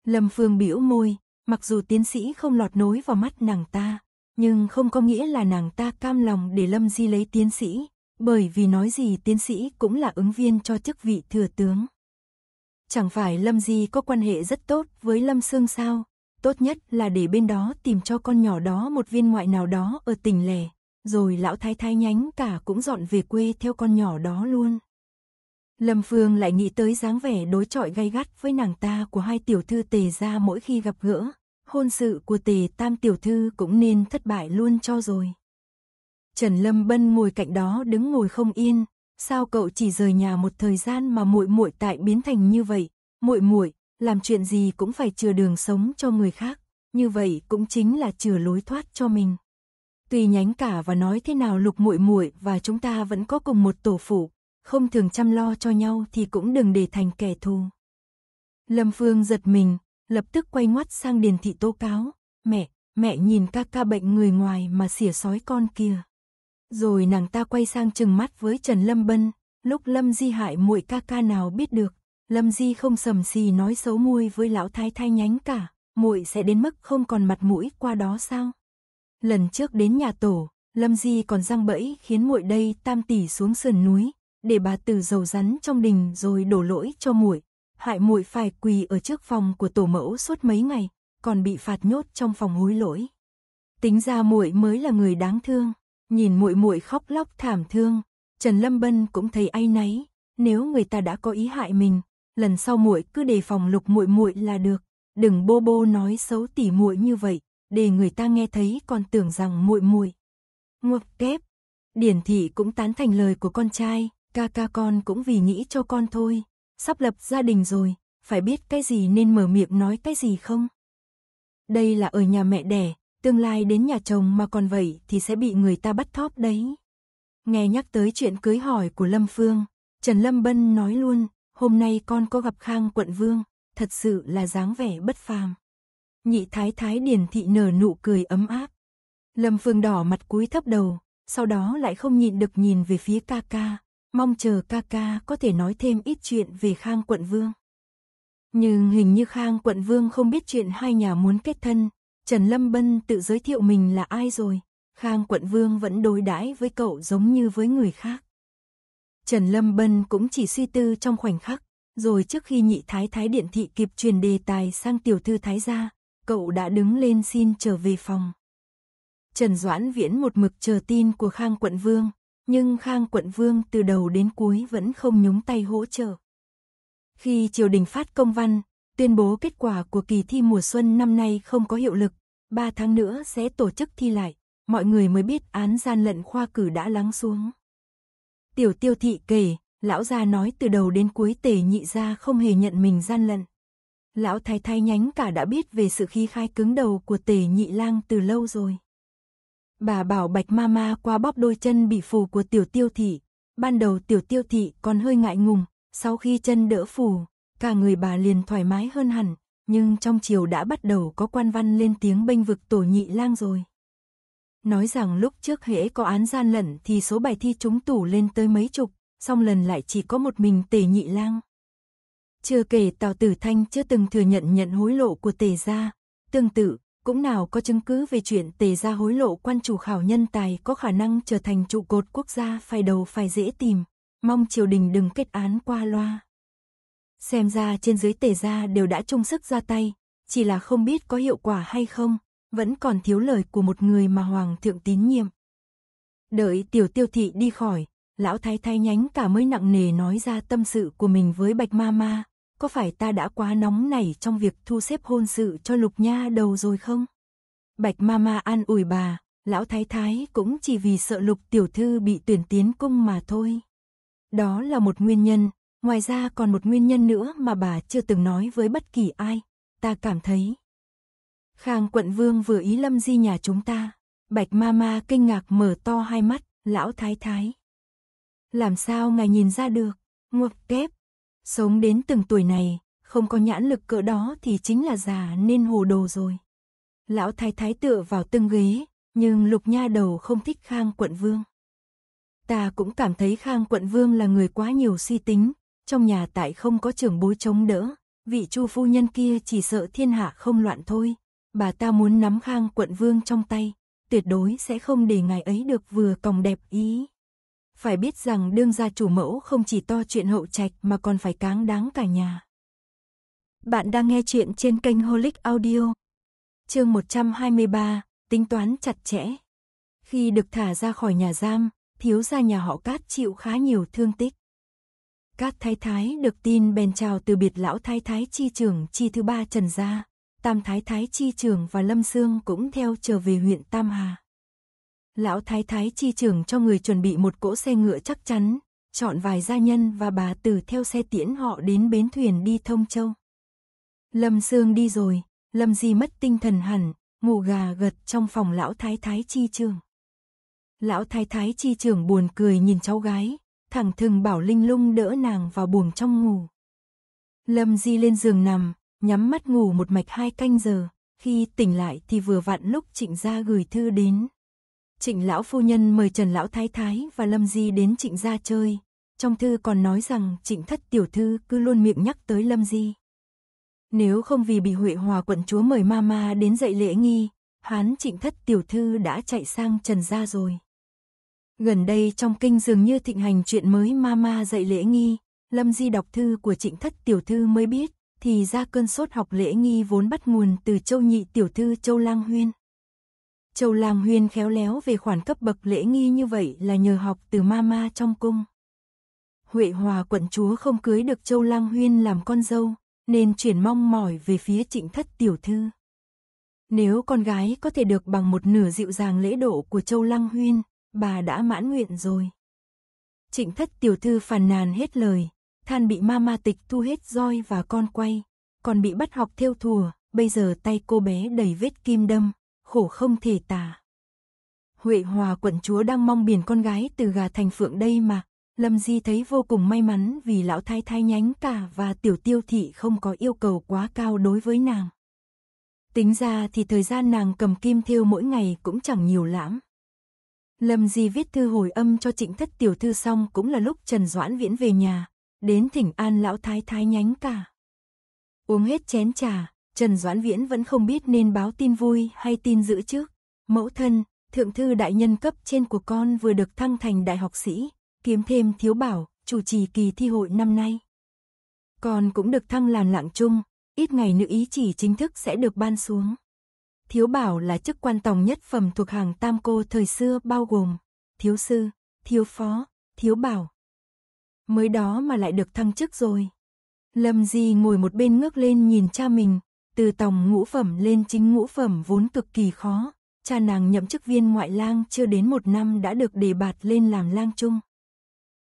S1: Lâm Phương biểu môi, mặc dù tiến sĩ không lọt nối vào mắt nàng ta, nhưng không có nghĩa là nàng ta cam lòng để Lâm Di lấy tiến sĩ, bởi vì nói gì tiến sĩ cũng là ứng viên cho chức vị thừa tướng. Chẳng phải Lâm Di có quan hệ rất tốt với Lâm Sương sao, tốt nhất là để bên đó tìm cho con nhỏ đó một viên ngoại nào đó ở tỉnh lẻ, rồi lão thái thái nhánh cả cũng dọn về quê theo con nhỏ đó luôn. Lâm Phương lại nghĩ tới dáng vẻ đối chọi gay gắt với nàng ta của hai tiểu thư tề ra mỗi khi gặp gỡ. Hôn sự của tề tam tiểu thư cũng nên thất bại luôn cho rồi. Trần Lâm Bân ngồi cạnh đó đứng ngồi không yên. Sao cậu chỉ rời nhà một thời gian mà muội muội tại biến thành như vậy? Muội muội làm chuyện gì cũng phải chừa đường sống cho người khác. Như vậy cũng chính là chừa lối thoát cho mình. Tuy nhánh cả và nói thế nào lục muội muội và chúng ta vẫn có cùng một tổ phụ, không thường chăm lo cho nhau thì cũng đừng để thành kẻ thù. Lâm Phương giật mình, lập tức quay ngoắt sang Điền Thị tố cáo, mẹ, mẹ nhìn ca ca bệnh người ngoài mà xỉa sói con kia. Rồi nàng ta quay sang chừng mắt với Trần Lâm Bân, lúc Lâm Di hại muội ca ca nào biết được, Lâm Di không sầm xì nói xấu muội với lão thái thái nhánh cả, muội sẽ đến mức không còn mặt mũi qua đó sao? Lần trước đến nhà tổ, Lâm Di còn răng bẫy khiến muội đây tam tỷ xuống sườn núi, để bà từ dầu rắn trong đình rồi đổ lỗi cho muội, hại muội phải quỳ ở trước phòng của tổ mẫu suốt mấy ngày, còn bị phạt nhốt trong phòng hối lỗi. Tính ra muội mới là người đáng thương, nhìn muội muội khóc lóc thảm thương, Trần Lâm Bân cũng thấy ai náy, nếu người ta đã có ý hại mình, lần sau muội cứ đề phòng Lục muội muội là được, đừng bô bô nói xấu tỉ muội như vậy, để người ta nghe thấy còn tưởng rằng muội muội ngược kép. Điển thị cũng tán thành lời của con trai, ca ca con cũng vì nghĩ cho con thôi, sắp lập gia đình rồi, phải biết cái gì nên mở miệng nói cái gì không? Đây là ở nhà mẹ đẻ, tương lai đến nhà chồng mà còn vậy thì sẽ bị người ta bắt thóp đấy. Nghe nhắc tới chuyện cưới hỏi của Lâm Phương, Trần Lâm Bân nói luôn, hôm nay con có gặp Khang quận vương, thật sự là dáng vẻ bất phàm. Nhị thái thái điển thị nở nụ cười ấm áp. Lâm Phương đỏ mặt cúi thấp đầu, sau đó lại không nhịn được nhìn về phía ca ca, Mong chờ ca ca có thể nói thêm ít chuyện về Khang Quận Vương. Nhưng hình như Khang Quận Vương không biết chuyện hai nhà muốn kết thân, Trần Lâm Bân tự giới thiệu mình là ai rồi, Khang Quận Vương vẫn đối đãi với cậu giống như với người khác. Trần Lâm Bân cũng chỉ suy tư trong khoảnh khắc, rồi trước khi nhị thái thái điện thị kịp truyền đề tài sang tiểu thư thái gia, cậu đã đứng lên xin trở về phòng. Trần Doãn Viễn một mực chờ tin của Khang Quận Vương, nhưng Khang quận vương từ đầu đến cuối vẫn không nhúng tay hỗ trợ. Khi triều đình phát công văn, tuyên bố kết quả của kỳ thi mùa xuân năm nay không có hiệu lực, 3 tháng nữa sẽ tổ chức thi lại, mọi người mới biết án gian lận khoa cử đã lắng xuống. Tiểu tiêu thị kể, lão gia nói từ đầu đến cuối tề nhị gia không hề nhận mình gian lận. Lão thái thái nhánh cả đã biết về sự khí khai cứng đầu của tề nhị lang từ lâu rồi. Bà bảo bạch mama qua bóp đôi chân bị phù của tiểu tiêu thị. Ban đầu tiểu tiêu thị còn hơi ngại ngùng, sau khi chân đỡ phù, cả người bà liền thoải mái hơn hẳn, nhưng trong chiều đã bắt đầu có quan văn lên tiếng bênh vực tổ nhị lang rồi. Nói rằng lúc trước hễ có án gian lận thì số bài thi trúng tủ lên tới mấy chục, song lần lại chỉ có một mình tề nhị lang. Chưa kể Tào Tử Thanh chưa từng thừa nhận nhận hối lộ của tề gia, tương tự, cũng nào có chứng cứ về chuyện tề ra hối lộ quan chủ khảo nhân tài có khả năng trở thành trụ cột quốc gia phải đầu phải dễ tìm, mong triều đình đừng kết án qua loa. Xem ra trên dưới tề ra đều đã trung sức ra tay, chỉ là không biết có hiệu quả hay không, vẫn còn thiếu lời của một người mà hoàng thượng tín nhiệm. Đợi tiểu tiêu thị đi khỏi, lão thái thái nhánh cả mới nặng nề nói ra tâm sự của mình với bạch ma ma, có phải ta đã quá nóng nảy trong việc thu xếp hôn sự cho Lục Nha đầu rồi không? Bạch Mama an ủi bà, lão thái thái cũng chỉ vì sợ Lục tiểu thư bị tuyển tiến cung mà thôi. Đó là một nguyên nhân, ngoài ra còn một nguyên nhân nữa mà bà chưa từng nói với bất kỳ ai, ta cảm thấy. Khang quận vương vừa ý lâm di nhà chúng ta, Bạch Mama kinh ngạc mở to hai mắt, lão thái thái. Làm sao ngài nhìn ra được, ngược kép, Sống đến từng tuổi này, không có nhãn lực cỡ đó thì chính là già nên hồ đồ rồi. Lão thái thái tựa vào từng ghế, nhưng lục nha đầu không thích Khang quận vương. Ta cũng cảm thấy Khang quận vương là người quá nhiều suy tính, trong nhà tại không có trưởng bối chống đỡ, vị chu phu nhân kia chỉ sợ thiên hạ không loạn thôi. Bà ta muốn nắm Khang quận vương trong tay, tuyệt đối sẽ không để ngài ấy được vừa còng đẹp ý. Phải biết rằng đương gia chủ mẫu không chỉ to chuyện hậu trạch mà còn phải cáng đáng cả nhà. Bạn đang nghe chuyện trên kênh Holic Audio. Chương 123, tính toán chặt chẽ. Khi được thả ra khỏi nhà giam, thiếu gia nhà họ Cát chịu khá nhiều thương tích. Cát thái thái được tin bèn chào từ biệt lão thái thái chi trưởng chi thứ ba Trần Gia, tam thái thái chi trưởng và Lâm Sương cũng theo trở về huyện Tam Hà lão thái thái chi trưởng cho người chuẩn bị một cỗ xe ngựa chắc chắn, chọn vài gia nhân và bà tử theo xe tiễn họ đến bến thuyền đi thông châu. Lâm Sương đi rồi, Lâm Di mất tinh thần hẳn, ngủ gà gật trong phòng lão thái thái chi trưởng. Lão thái thái chi trưởng buồn cười nhìn cháu gái, thẳng thừng bảo Linh Lung đỡ nàng vào buồng trong ngủ. Lâm Di lên giường nằm, nhắm mắt ngủ một mạch hai canh giờ, khi tỉnh lại thì vừa vặn lúc Trịnh Gia gửi thư đến. Trịnh lão phu nhân mời Trần lão thái thái và Lâm Di đến Trịnh gia chơi, trong thư còn nói rằng Trịnh thất tiểu thư cứ luôn miệng nhắc tới Lâm Di. Nếu không vì bị Huệ Hòa quận chúa mời mama đến dạy lễ nghi, hán Trịnh thất tiểu thư đã chạy sang Trần gia rồi. Gần đây trong kinh dường như thịnh hành chuyện mới mama dạy lễ nghi, Lâm Di đọc thư của Trịnh thất tiểu thư mới biết, thì ra cơn sốt học lễ nghi vốn bắt nguồn từ Châu nhị tiểu thư Châu Lang Huyên. Châu Lam Huyên khéo léo về khoản cấp bậc lễ nghi như vậy là nhờ học từ mama trong cung. Huệ Hòa quận chúa không cưới được Châu Lang Huyên làm con dâu, nên chuyển mong mỏi về phía trịnh thất tiểu thư. Nếu con gái có thể được bằng một nửa dịu dàng lễ độ của Châu Lăng Huyên, bà đã mãn nguyện rồi. Trịnh thất tiểu thư phàn nàn hết lời, than bị Mama tịch thu hết roi và con quay, còn bị bắt học theo thùa, bây giờ tay cô bé đầy vết kim đâm, khổ không thể tả. Huệ Hòa quận chúa đang mong biển con gái từ gà thành phượng đây mà, Lâm Di thấy vô cùng may mắn vì lão thái thái nhánh cả và tiểu tiêu thị không có yêu cầu quá cao đối với nàng. Tính ra thì thời gian nàng cầm kim thiêu mỗi ngày cũng chẳng nhiều lắm. Lâm Di viết thư hồi âm cho trịnh thất tiểu thư xong cũng là lúc Trần Doãn Viễn về nhà, đến thỉnh an lão thái thái nhánh cả. Uống hết chén trà, Trần Doãn Viễn vẫn không biết nên báo tin vui hay tin dữ trước. Mẫu thân, thượng thư đại nhân cấp trên của con vừa được thăng thành đại học sĩ, kiếm thêm thiếu bảo, chủ trì kỳ thi hội năm nay. Con cũng được thăng làm lạng trung, ít ngày nữ ý chỉ chính thức sẽ được ban xuống. Thiếu bảo là chức quan tòng nhất phẩm thuộc hàng tam cô thời xưa bao gồm thiếu sư, thiếu phó, thiếu bảo. Mới đó mà lại được thăng chức rồi. Lâm Di ngồi một bên ngước lên nhìn cha mình, từ tòng ngũ phẩm lên chính ngũ phẩm vốn cực kỳ khó. Cha nàng nhậm chức viên ngoại lang chưa đến một năm đã được đề bạt lên làm lang trung.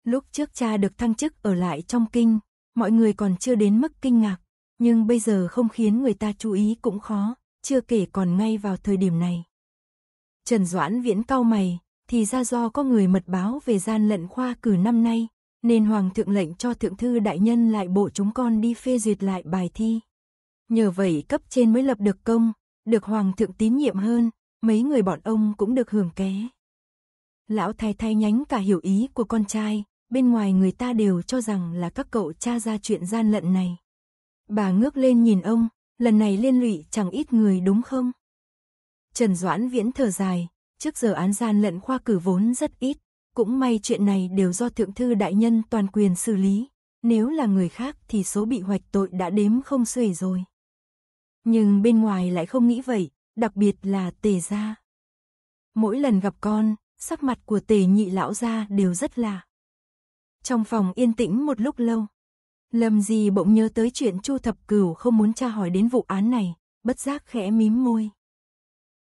S1: Lúc trước cha được thăng chức ở lại trong kinh, mọi người còn chưa đến mức kinh ngạc, nhưng bây giờ không khiến người ta chú ý cũng khó, chưa kể còn ngay vào thời điểm này. Trần Doãn Viễn cau mày, thì ra do có người mật báo về gian lận khoa cử năm nay, nên Hoàng thượng lệnh cho Thượng Thư Đại Nhân lại bộ chúng con đi phê duyệt lại bài thi. Nhờ vậy cấp trên mới lập được công, được hoàng thượng tín nhiệm hơn, mấy người bọn ông cũng được hưởng ké. Lão thái thay nhánh cả hiểu ý của con trai, bên ngoài người ta đều cho rằng là các cậu cha ra chuyện gian lận này. Bà ngước lên nhìn ông, lần này liên lụy chẳng ít người đúng không? Trần Doãn Viễn thở dài, trước giờ án gian lận khoa cử vốn rất ít, cũng may chuyện này đều do thượng thư đại nhân toàn quyền xử lý, nếu là người khác thì số bị hoạch tội đã đếm không xuể rồi. Nhưng bên ngoài lại không nghĩ vậy, đặc biệt là tề gia. Mỗi lần gặp con, sắc mặt của tề nhị lão gia đều rất lạ. Trong phòng yên tĩnh một lúc lâu, Lâm Di bỗng nhớ tới chuyện Chu Thập Cửu không muốn tra hỏi đến vụ án này, bất giác khẽ mím môi.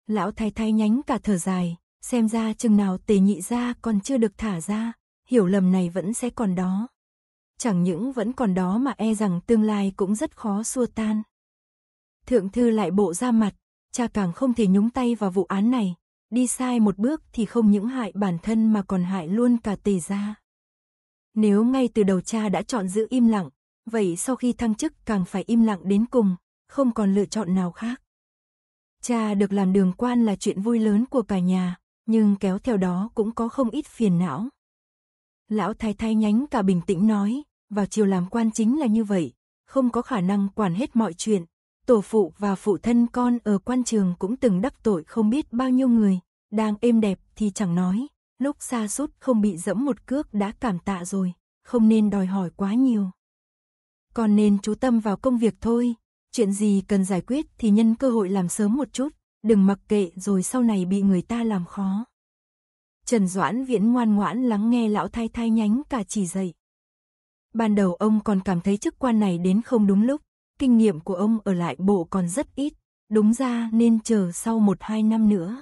S1: Lão thái thái nhánh cả thở dài, xem ra chừng nào tề nhị gia còn chưa được thả ra, hiểu lầm này vẫn sẽ còn đó. Chẳng những vẫn còn đó mà e rằng tương lai cũng rất khó xua tan. Thượng thư lại bộ ra mặt, cha càng không thể nhúng tay vào vụ án này, đi sai một bước thì không những hại bản thân mà còn hại luôn cả tề gia. Nếu ngay từ đầu cha đã chọn giữ im lặng, vậy sau khi thăng chức càng phải im lặng đến cùng, không còn lựa chọn nào khác. Cha được làm đường quan là chuyện vui lớn của cả nhà, nhưng kéo theo đó cũng có không ít phiền não. Lão thái thái nhánh cả bình tĩnh nói, vào chiều làm quan chính là như vậy, không có khả năng quản hết mọi chuyện, tổ phụ và phụ thân con ở quan trường cũng từng đắc tội không biết bao nhiêu người, đang êm đẹp thì chẳng nói, lúc xa sút không bị dẫm một cước đã cảm tạ rồi, không nên đòi hỏi quá nhiều. Con nên chú tâm vào công việc thôi, chuyện gì cần giải quyết thì nhân cơ hội làm sớm một chút, đừng mặc kệ rồi sau này bị người ta làm khó. Trần Doãn Viễn ngoan ngoãn lắng nghe lão thái thái nhánh cả chỉ dạy. Ban đầu ông còn cảm thấy chức quan này đến không đúng lúc, kinh nghiệm của ông ở lại bộ còn rất ít, đúng ra nên chờ sau một hai năm nữa.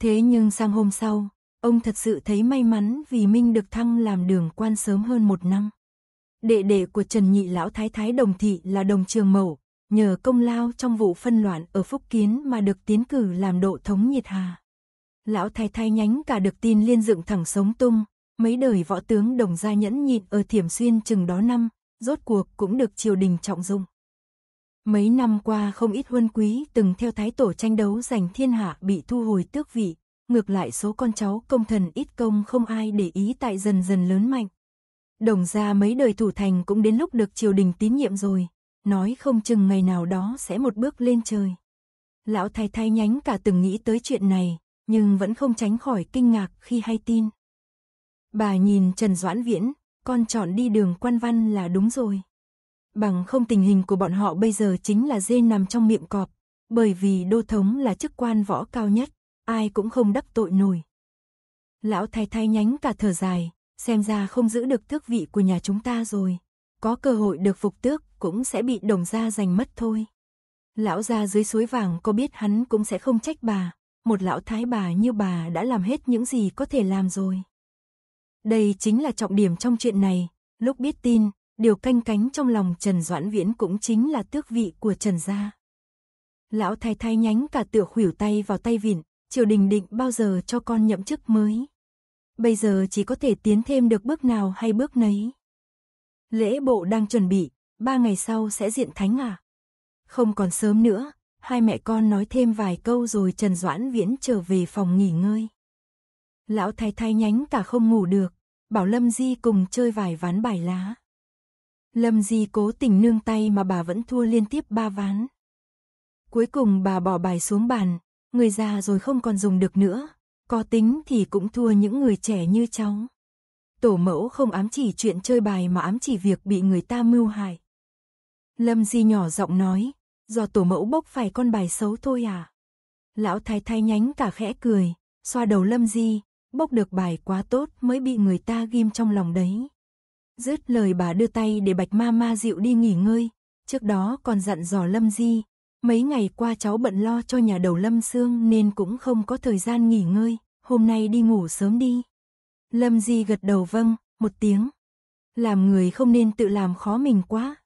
S1: Thế nhưng sang hôm sau, ông thật sự thấy may mắn vì Minh được thăng làm đường quan sớm hơn một năm. Đệ đệ của Trần Nhị Lão Thái Thái Đồng Thị là đồng trường mẫu, nhờ công lao trong vụ phân loạn ở Phúc Kiến mà được tiến cử làm độ thống nhiệt hà. Lão Thái Thái nhánh cả được tin liên dựng thẳng sống tung, mấy đời võ tướng đồng gia nhẫn nhịn ở Thiểm Xuyên chừng đó năm, rốt cuộc cũng được triều đình trọng dụng. Mấy năm qua không ít huân quý từng theo thái tổ tranh đấu giành thiên hạ bị thu hồi tước vị, ngược lại số con cháu công thần ít công không ai để ý tại dần dần lớn mạnh. Đồng ra mấy đời thủ thành cũng đến lúc được triều đình tín nhiệm rồi, nói không chừng ngày nào đó sẽ một bước lên trời. Lão thái thái nhánh cả từng nghĩ tới chuyện này, nhưng vẫn không tránh khỏi kinh ngạc khi hay tin. Bà nhìn Trần Doãn Viễn, con chọn đi đường quan văn là đúng rồi. Bằng không tình hình của bọn họ bây giờ chính là dê nằm trong miệng cọp, bởi vì đô thống là chức quan võ cao nhất, ai cũng không đắc tội nổi. Lão thái thay nhánh cả thở dài, xem ra không giữ được tước vị của nhà chúng ta rồi, có cơ hội được phục tước cũng sẽ bị đồng gia giành mất thôi. Lão gia dưới suối vàng có biết hắn cũng sẽ không trách bà, một lão thái bà như bà đã làm hết những gì có thể làm rồi. Đây chính là trọng điểm trong chuyện này. Lúc biết tin, điều canh cánh trong lòng Trần Doãn Viễn cũng chính là tước vị của Trần gia. Lão thái thái nhánh cả tựa khuỷu tay vào tay vịn, triều đình định bao giờ cho con nhậm chức mới. Bây giờ chỉ có thể tiến thêm được bước nào hay bước nấy. Lễ bộ đang chuẩn bị, ba ngày sau sẽ diện thánh à? Không còn sớm nữa, hai mẹ con nói thêm vài câu rồi Trần Doãn Viễn trở về phòng nghỉ ngơi. Lão thái thái nhánh cả không ngủ được, bảo Lâm Di cùng chơi vài ván bài lá. Lâm Di cố tình nương tay mà bà vẫn thua liên tiếp ba ván. Cuối cùng bà bỏ bài xuống bàn, người già rồi không còn dùng được nữa, có tính thì cũng thua những người trẻ như cháu. Tổ mẫu không ám chỉ chuyện chơi bài mà ám chỉ việc bị người ta mưu hại. Lâm Di nhỏ giọng nói, do tổ mẫu bốc phải con bài xấu thôi à. Lão thái thái nhánh cả khẽ cười, xoa đầu Lâm Di, bốc được bài quá tốt mới bị người ta ghim trong lòng đấy. Dứt lời bà đưa tay để Bạch Ma Ma dịu đi nghỉ ngơi, trước đó còn dặn dò Lâm Di, mấy ngày qua cháu bận lo cho nhà đầu Lâm Sương nên cũng không có thời gian nghỉ ngơi, hôm nay đi ngủ sớm đi. Lâm Di gật đầu vâng, một tiếng. Làm người không nên tự làm khó mình quá.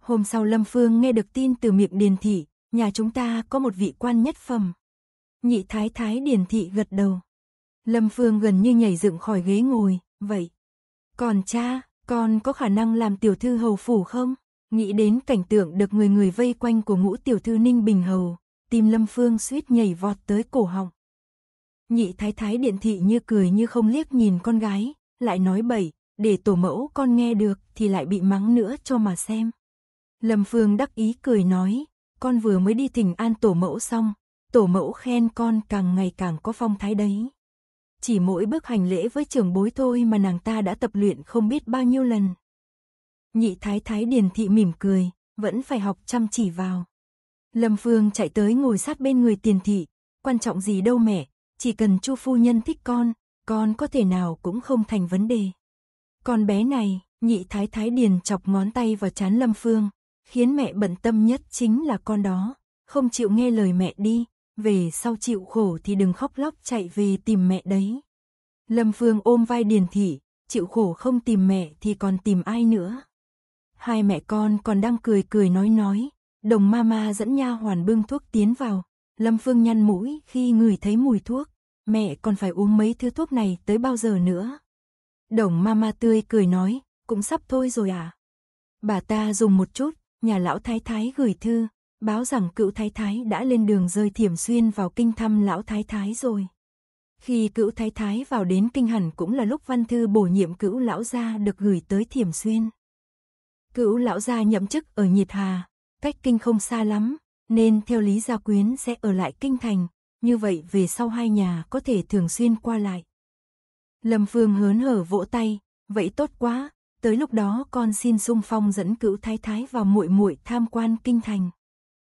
S1: Hôm sau Lâm Phương nghe được tin từ miệng Điền Thị, nhà chúng ta có một vị quan nhất phẩm. Nhị Thái Thái Điền Thị gật đầu. Lâm Phương gần như nhảy dựng khỏi ghế ngồi, vậy. Còn cha, con có khả năng làm tiểu thư hầu phủ không? Nghĩ đến cảnh tượng được người người vây quanh của ngũ tiểu thư Ninh Bình Hầu, tim Lâm Phương suýt nhảy vọt tới cổ họng. Nhị thái thái điện thị như cười như không liếc nhìn con gái, lại nói bậy, để tổ mẫu con nghe được thì lại bị mắng nữa cho mà xem. Lâm Phương đắc ý cười nói, con vừa mới đi thỉnh an tổ mẫu xong, tổ mẫu khen con càng ngày càng có phong thái đấy chỉ mỗi bước hành lễ với trưởng bối thôi mà nàng ta đã tập luyện không biết bao nhiêu lần. Nhị thái thái điền thị mỉm cười, vẫn phải học chăm chỉ vào. Lâm Phương chạy tới ngồi sát bên người tiền thị, quan trọng gì đâu mẹ, chỉ cần chu phu nhân thích con, con có thể nào cũng không thành vấn đề. Con bé này, nhị thái thái điền chọc ngón tay vào chán Lâm Phương, khiến mẹ bận tâm nhất chính là con đó, không chịu nghe lời mẹ đi, về sau chịu khổ thì đừng khóc lóc chạy về tìm mẹ đấy. Lâm Phương ôm vai Điền Thị, chịu khổ không tìm mẹ thì còn tìm ai nữa. Hai mẹ con còn đang cười cười nói nói, đồng mama dẫn nha hoàn bưng thuốc tiến vào, Lâm Phương nhăn mũi khi ngửi thấy mùi thuốc, mẹ còn phải uống mấy thứ thuốc này tới bao giờ nữa. Đồng mama tươi cười nói, cũng sắp thôi rồi à. Bà ta dùng một chút, nhà lão thái thái gửi thư, báo rằng cựu thái thái đã lên đường rơi thiểm xuyên vào kinh thăm lão thái thái rồi. Khi cựu thái thái vào đến kinh hẳn cũng là lúc văn thư bổ nhiệm cựu lão gia được gửi tới thiểm xuyên. Cựu lão gia nhậm chức ở Nhiệt Hà, cách kinh không xa lắm, nên theo lý gia quyến sẽ ở lại kinh thành, như vậy về sau hai nhà có thể thường xuyên qua lại. Lâm Phương hớn hở vỗ tay, vậy tốt quá, tới lúc đó con xin sung phong dẫn cựu thái thái và muội muội tham quan kinh thành.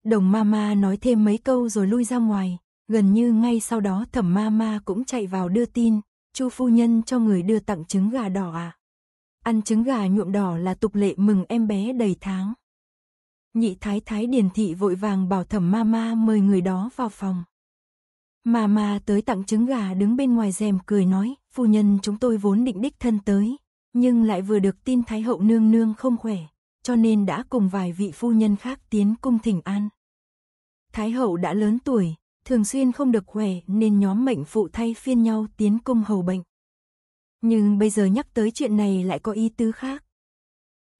S1: Đồng mama nói thêm mấy câu rồi lui ra ngoài, gần như ngay sau đó thẩm mama cũng chạy vào đưa tin, chu phu nhân cho người đưa tặng trứng gà đỏ à. Ăn trứng gà nhuộm đỏ là tục lệ mừng em bé đầy tháng. Nhị thái thái điền thị vội vàng bảo thẩm mama mời người đó vào phòng. Mama tới tặng trứng gà đứng bên ngoài rèm cười nói, phu nhân chúng tôi vốn định đích thân tới, nhưng lại vừa được tin thái hậu nương nương không khỏe, cho nên đã cùng vài vị phu nhân khác tiến cung thỉnh an. Thái hậu đã lớn tuổi, thường xuyên không được khỏe nên nhóm mệnh phụ thay phiên nhau tiến cung hầu bệnh. Nhưng bây giờ nhắc tới chuyện này lại có ý tứ khác.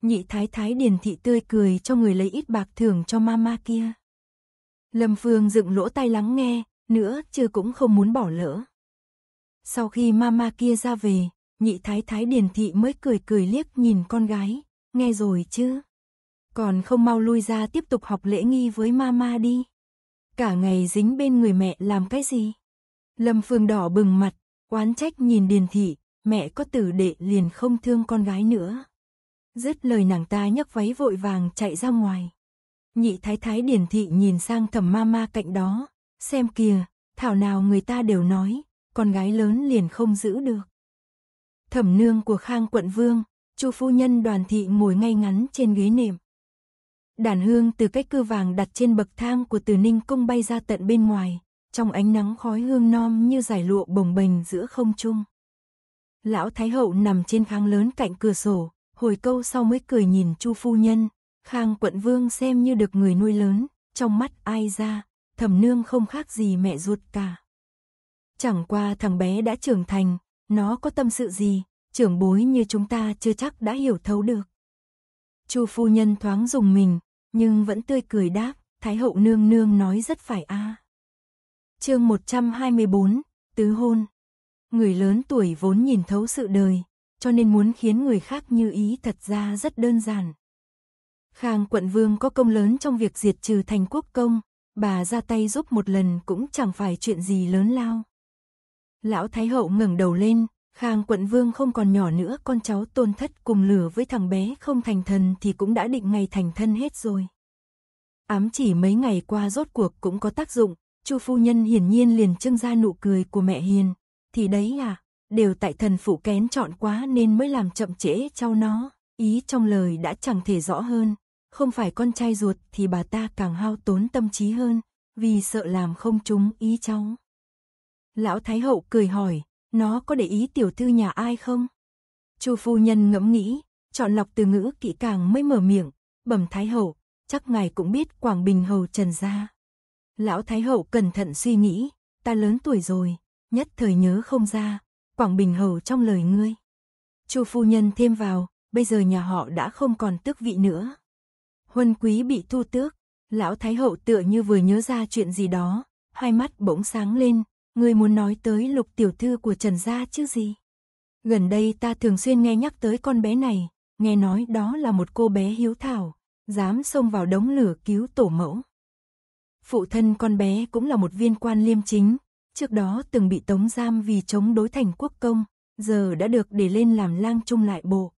S1: Nhị thái thái điền thị tươi cười cho người lấy ít bạc thưởng cho mama kia. Lâm Phương dựng lỗ tai lắng nghe, nữa chưa cũng không muốn bỏ lỡ. Sau khi mama kia ra về, nhị thái thái điền thị mới cười cười liếc nhìn con gái, Nghe rồi chứ? Còn không mau lui ra tiếp tục học lễ nghi với mama đi. Cả ngày dính bên người mẹ làm cái gì? Lâm Phương đỏ bừng mặt, quán trách nhìn Điền Thị, mẹ có tử đệ liền không thương con gái nữa. Dứt lời nàng ta nhấc váy vội vàng chạy ra ngoài. Nhị thái thái Điền Thị nhìn sang thẩm mama cạnh đó, xem kìa, thảo nào người ta đều nói, con gái lớn liền không giữ được. Thẩm nương của Khang quận vương, Chu phu nhân đoàn thị ngồi ngay ngắn trên ghế nệm. Đàn hương từ cách cư vàng đặt trên bậc thang của Từ Ninh cung bay ra tận bên ngoài, trong ánh nắng khói hương nom như giải lụa bồng bềnh giữa không trung. Lão Thái hậu nằm trên kháng lớn cạnh cửa sổ, hồi câu sau mới cười nhìn Chu phu nhân, Khang quận vương xem như được người nuôi lớn, trong mắt ai ra, thẩm nương không khác gì mẹ ruột cả. Chẳng qua thằng bé đã trưởng thành, nó có tâm sự gì, trưởng bối như chúng ta chưa chắc đã hiểu thấu được. Chu phu nhân thoáng dùng mình, nhưng vẫn tươi cười đáp, Thái hậu nương nương nói rất phải a. À. Chương 124, tứ hôn. Người lớn tuổi vốn nhìn thấu sự đời, cho nên muốn khiến người khác như ý thật ra rất đơn giản. Khang quận vương có công lớn trong việc diệt trừ thành quốc công, bà ra tay giúp một lần cũng chẳng phải chuyện gì lớn lao. Lão Thái hậu ngẩng đầu lên, Khang quận vương không còn nhỏ nữa, con cháu tôn thất cùng lửa với thằng bé không thành thần thì cũng đã định ngày thành thân hết rồi. Ám chỉ mấy ngày qua rốt cuộc cũng có tác dụng, chu phu nhân hiển nhiên liền trưng ra nụ cười của mẹ hiền. Thì đấy à, đều tại thần phụ kén chọn quá nên mới làm chậm trễ trao nó, ý trong lời đã chẳng thể rõ hơn. Không phải con trai ruột thì bà ta càng hao tốn tâm trí hơn, vì sợ làm không trúng ý cháu. Lão Thái Hậu cười hỏi, nó có để ý tiểu thư nhà ai không? Chu phu nhân ngẫm nghĩ, chọn lọc từ ngữ kỹ càng mới mở miệng, bẩm thái hậu, chắc ngài cũng biết Quảng Bình hầu Trần gia. Lão thái hậu cẩn thận suy nghĩ, ta lớn tuổi rồi, nhất thời nhớ không ra, Quảng Bình hầu trong lời ngươi. Chu phu nhân thêm vào, bây giờ nhà họ đã không còn tước vị nữa. Huân quý bị thu tước, lão thái hậu tựa như vừa nhớ ra chuyện gì đó, hai mắt bỗng sáng lên, Ngươi muốn nói tới lục tiểu thư của Trần Gia chứ gì? Gần đây ta thường xuyên nghe nhắc tới con bé này, nghe nói đó là một cô bé hiếu thảo, dám xông vào đống lửa cứu tổ mẫu. Phụ thân con bé cũng là một viên quan liêm chính, trước đó từng bị tống giam vì chống đối thành quốc công, giờ đã được để lên làm lang trung lại bộ.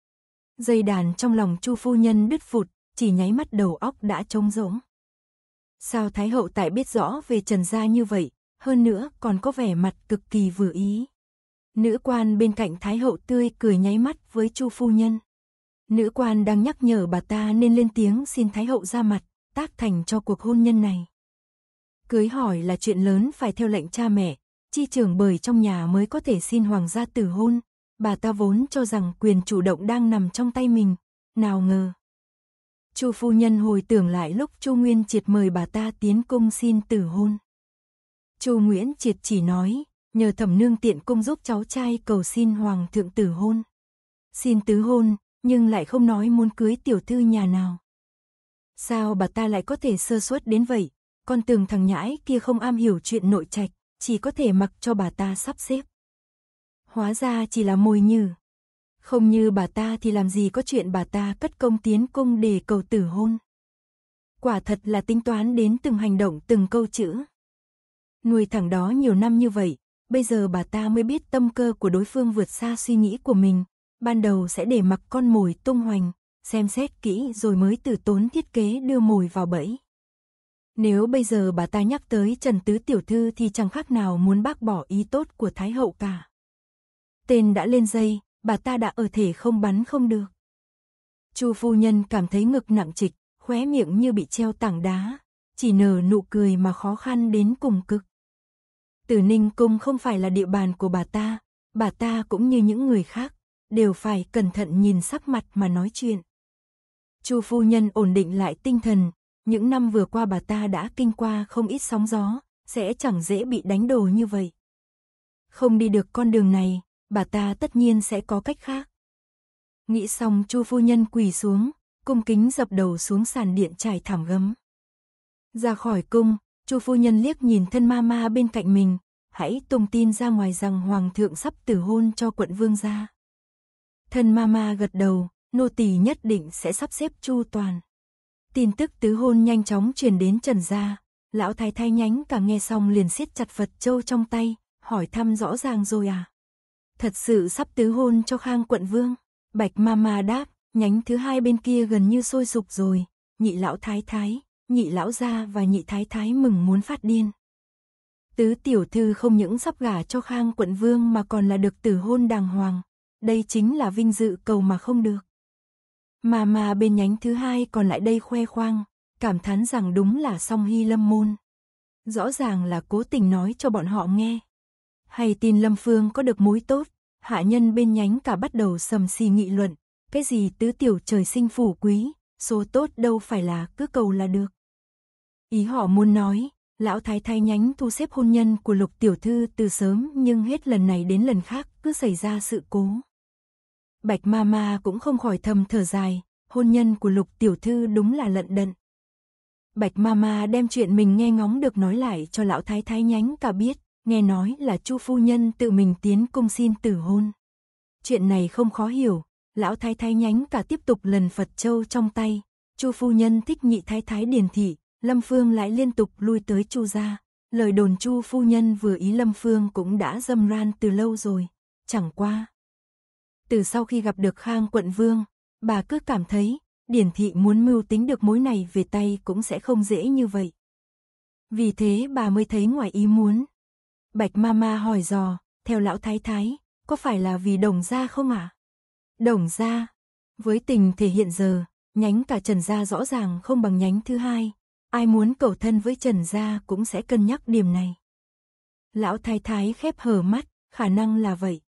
S1: Dây đàn trong lòng Chu phu nhân đứt phụt, chỉ nháy mắt đầu óc đã trống rỗng. Sao Thái hậu tại biết rõ về Trần gia như vậy, hơn nữa còn có vẻ mặt cực kỳ vừa ý. Nữ quan bên cạnh Thái hậu tươi cười nháy mắt với Chu phu nhân. Nữ quan đang nhắc nhở bà ta nên lên tiếng xin Thái hậu ra mặt, tác thành cho cuộc hôn nhân này. Cưới hỏi là chuyện lớn phải theo lệnh cha mẹ, chi trưởng bởi trong nhà mới có thể xin hoàng gia tử hôn. Bà ta vốn cho rằng quyền chủ động đang nằm trong tay mình, nào ngờ. Chu phu nhân hồi tưởng lại lúc Chu Nguyên Triệt mời bà ta tiến cung xin tử hôn. Chu Nguyễn Triệt chỉ nói, nhờ thẩm nương tiện cung giúp cháu trai cầu xin hoàng thượng tử hôn. Xin tứ hôn, nhưng lại không nói muốn cưới tiểu thư nhà nào. Sao bà ta lại có thể sơ suất đến vậy? Con tường thằng nhãi kia không am hiểu chuyện nội trạch, chỉ có thể mặc cho bà ta sắp xếp. Hóa ra chỉ là môi như Không như bà ta thì làm gì có chuyện bà ta cất công tiến cung để cầu tử hôn. Quả thật là tính toán đến từng hành động từng câu chữ người thẳng đó nhiều năm như vậy, bây giờ bà ta mới biết tâm cơ của đối phương vượt xa suy nghĩ của mình. Ban đầu sẽ để mặc con mồi tung hoành, xem xét kỹ rồi mới từ tốn thiết kế đưa mồi vào bẫy. Nếu bây giờ bà ta nhắc tới Trần Tứ Tiểu Thư thì chẳng khác nào muốn bác bỏ ý tốt của Thái Hậu cả. Tên đã lên dây, bà ta đã ở thể không bắn không được. Chu phu nhân cảm thấy ngực nặng trịch, khóe miệng như bị treo tảng đá, chỉ nở nụ cười mà khó khăn đến cùng cực. Tử Ninh Cung không phải là địa bàn của bà ta, bà ta cũng như những người khác, đều phải cẩn thận nhìn sắc mặt mà nói chuyện. Chu phu nhân ổn định lại tinh thần, những năm vừa qua bà ta đã kinh qua không ít sóng gió, sẽ chẳng dễ bị đánh đồ như vậy. Không đi được con đường này, bà ta tất nhiên sẽ có cách khác. Nghĩ xong Chu phu nhân quỳ xuống, cung kính dập đầu xuống sàn điện trải thảm gấm. Ra khỏi cung, Chu phu nhân liếc nhìn thân ma ma bên cạnh mình, hãy tung tin ra ngoài rằng hoàng thượng sắp tử hôn cho quận vương gia. Thân ma ma gật đầu, nô tỳ nhất định sẽ sắp xếp chu toàn. Tin tức tứ hôn nhanh chóng truyền đến Trần gia, lão thái thái nhánh cả nghe xong liền siết chặt Phật châu trong tay, hỏi thăm rõ ràng rồi à? Thật sự sắp tứ hôn cho Khang quận vương. Bạch ma ma đáp, nhánh thứ hai bên kia gần như sôi sục rồi, nhị lão thái thái, nhị lão gia và nhị thái thái mừng muốn phát điên. Tứ tiểu thư không những sắp gả cho khang quận vương mà còn là được tử hôn đàng hoàng. Đây chính là vinh dự cầu mà không được. Mà mà bên nhánh thứ hai còn lại đây khoe khoang, cảm thán rằng đúng là song hy lâm môn. Rõ ràng là cố tình nói cho bọn họ nghe. Hay tin lâm phương có được mối tốt, hạ nhân bên nhánh cả bắt đầu sầm xì nghị luận. Cái gì tứ tiểu trời sinh phủ quý, số tốt đâu phải là cứ cầu là được. Ý họ muốn nói, lão thái thái nhánh thu xếp hôn nhân của lục tiểu thư từ sớm nhưng hết lần này đến lần khác cứ xảy ra sự cố. Bạch ma ma cũng không khỏi thầm thở dài, hôn nhân của lục tiểu thư đúng là lận đận. Bạch ma ma đem chuyện mình nghe ngóng được nói lại cho lão thái thái nhánh cả biết, nghe nói là chu phu nhân tự mình tiến cung xin tử hôn. Chuyện này không khó hiểu, lão thái thái nhánh cả tiếp tục lần Phật Châu trong tay. Chu phu nhân thích nhị thái thái điền thị, Lâm Phương lại liên tục lui tới Chu gia. Lời đồn Chu phu nhân vừa ý Lâm Phương cũng đã dâm ran từ lâu rồi, chẳng qua. Từ sau khi gặp được Khang quận vương, bà cứ cảm thấy, điển thị muốn mưu tính được mối này về tay cũng sẽ không dễ như vậy. Vì thế bà mới thấy ngoài ý muốn. Bạch Mama hỏi dò, theo lão thái thái, có phải là vì đồng gia không ạ? À? Đồng gia, với tình thể hiện giờ, nhánh cả Trần gia rõ ràng không bằng nhánh thứ hai, ai muốn cầu thân với Trần gia cũng sẽ cân nhắc điểm này. Lão thái thái khép hờ mắt, khả năng là vậy.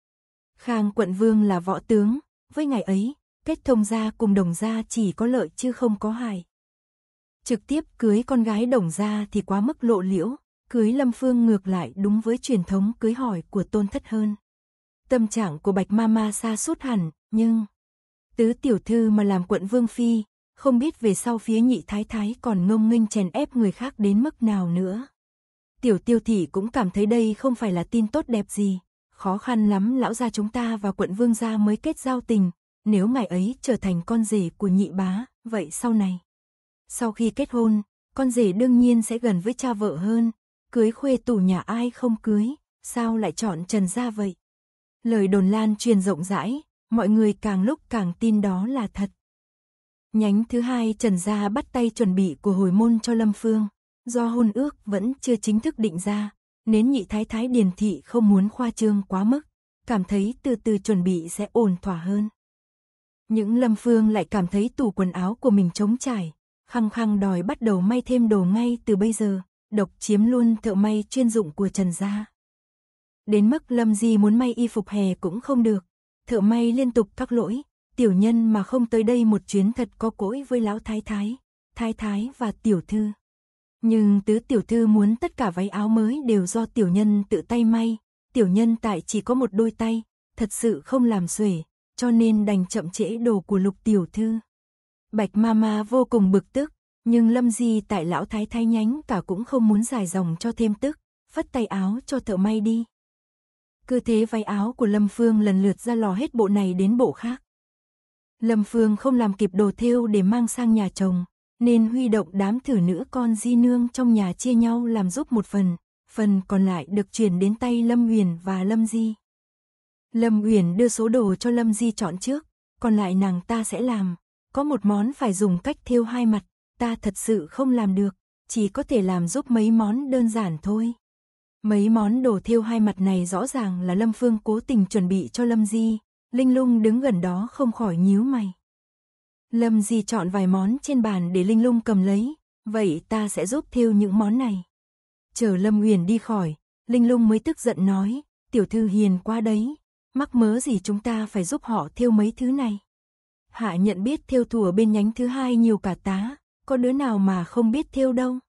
S1: Khang quận vương là võ tướng, với ngày ấy, kết thông gia cùng đồng gia chỉ có lợi chứ không có hại. Trực tiếp cưới con gái đồng gia thì quá mức lộ liễu, cưới Lâm Phương ngược lại đúng với truyền thống cưới hỏi của tôn thất hơn. Tâm trạng của Bạch Mama xa sút hẳn, nhưng tứ tiểu thư mà làm quận vương phi, không biết về sau phía nhị thái thái còn ngông nghênh chèn ép người khác đến mức nào nữa. Tiểu tiêu thị cũng cảm thấy đây không phải là tin tốt đẹp gì, khó khăn lắm lão gia chúng ta và quận vương gia mới kết giao tình, nếu ngài ấy trở thành con rể của nhị bá, vậy sau này. Sau khi kết hôn, con rể đương nhiên sẽ gần với cha vợ hơn, cưới khuê tủ nhà ai không cưới, sao lại chọn Trần gia vậy? Lời đồn lan truyền rộng rãi, mọi người càng lúc càng tin đó là thật. Nhánh thứ hai Trần Gia bắt tay chuẩn bị của hồi môn cho Lâm Phương, do hôn ước vẫn chưa chính thức định ra, nên nhị thái thái điền thị không muốn khoa trương quá mức, cảm thấy từ từ chuẩn bị sẽ ổn thỏa hơn. Những Lâm Phương lại cảm thấy tủ quần áo của mình trống trải, khăng khăng đòi bắt đầu may thêm đồ ngay từ bây giờ, độc chiếm luôn thợ may chuyên dụng của Trần Gia. Đến mức Lâm Di muốn may y phục hè cũng không được, thợ may liên tục thắc lỗi, tiểu nhân mà không tới đây một chuyến thật có cỗi với lão thái thái, thái thái và tiểu thư. Nhưng tứ tiểu thư muốn tất cả váy áo mới đều do tiểu nhân tự tay may, tiểu nhân tại chỉ có một đôi tay, thật sự không làm xuể, cho nên đành chậm trễ đồ của lục tiểu thư. Bạch Mama vô cùng bực tức, nhưng Lâm Di tại lão thái thái nhánh cả cũng không muốn dài dòng cho thêm tức, phất tay áo cho thợ may đi cứ thế váy áo của Lâm Phương lần lượt ra lò hết bộ này đến bộ khác. Lâm Phương không làm kịp đồ thêu để mang sang nhà chồng, nên huy động đám thử nữ con di nương trong nhà chia nhau làm giúp một phần, phần còn lại được chuyển đến tay Lâm Uyển và Lâm Di. Lâm Uyển đưa số đồ cho Lâm Di chọn trước, còn lại nàng ta sẽ làm, có một món phải dùng cách thêu hai mặt, ta thật sự không làm được, chỉ có thể làm giúp mấy món đơn giản thôi. Mấy món đồ thiêu hai mặt này rõ ràng là Lâm Phương cố tình chuẩn bị cho Lâm Di, Linh Lung đứng gần đó không khỏi nhíu mày. Lâm Di chọn vài món trên bàn để Linh Lung cầm lấy, vậy ta sẽ giúp thiêu những món này. Chờ Lâm Uyển đi khỏi, Linh Lung mới tức giận nói, tiểu thư hiền quá đấy, mắc mớ gì chúng ta phải giúp họ thiêu mấy thứ này. Hạ nhận biết thiêu thùa bên nhánh thứ hai nhiều cả tá, có đứa nào mà không biết thiêu đâu.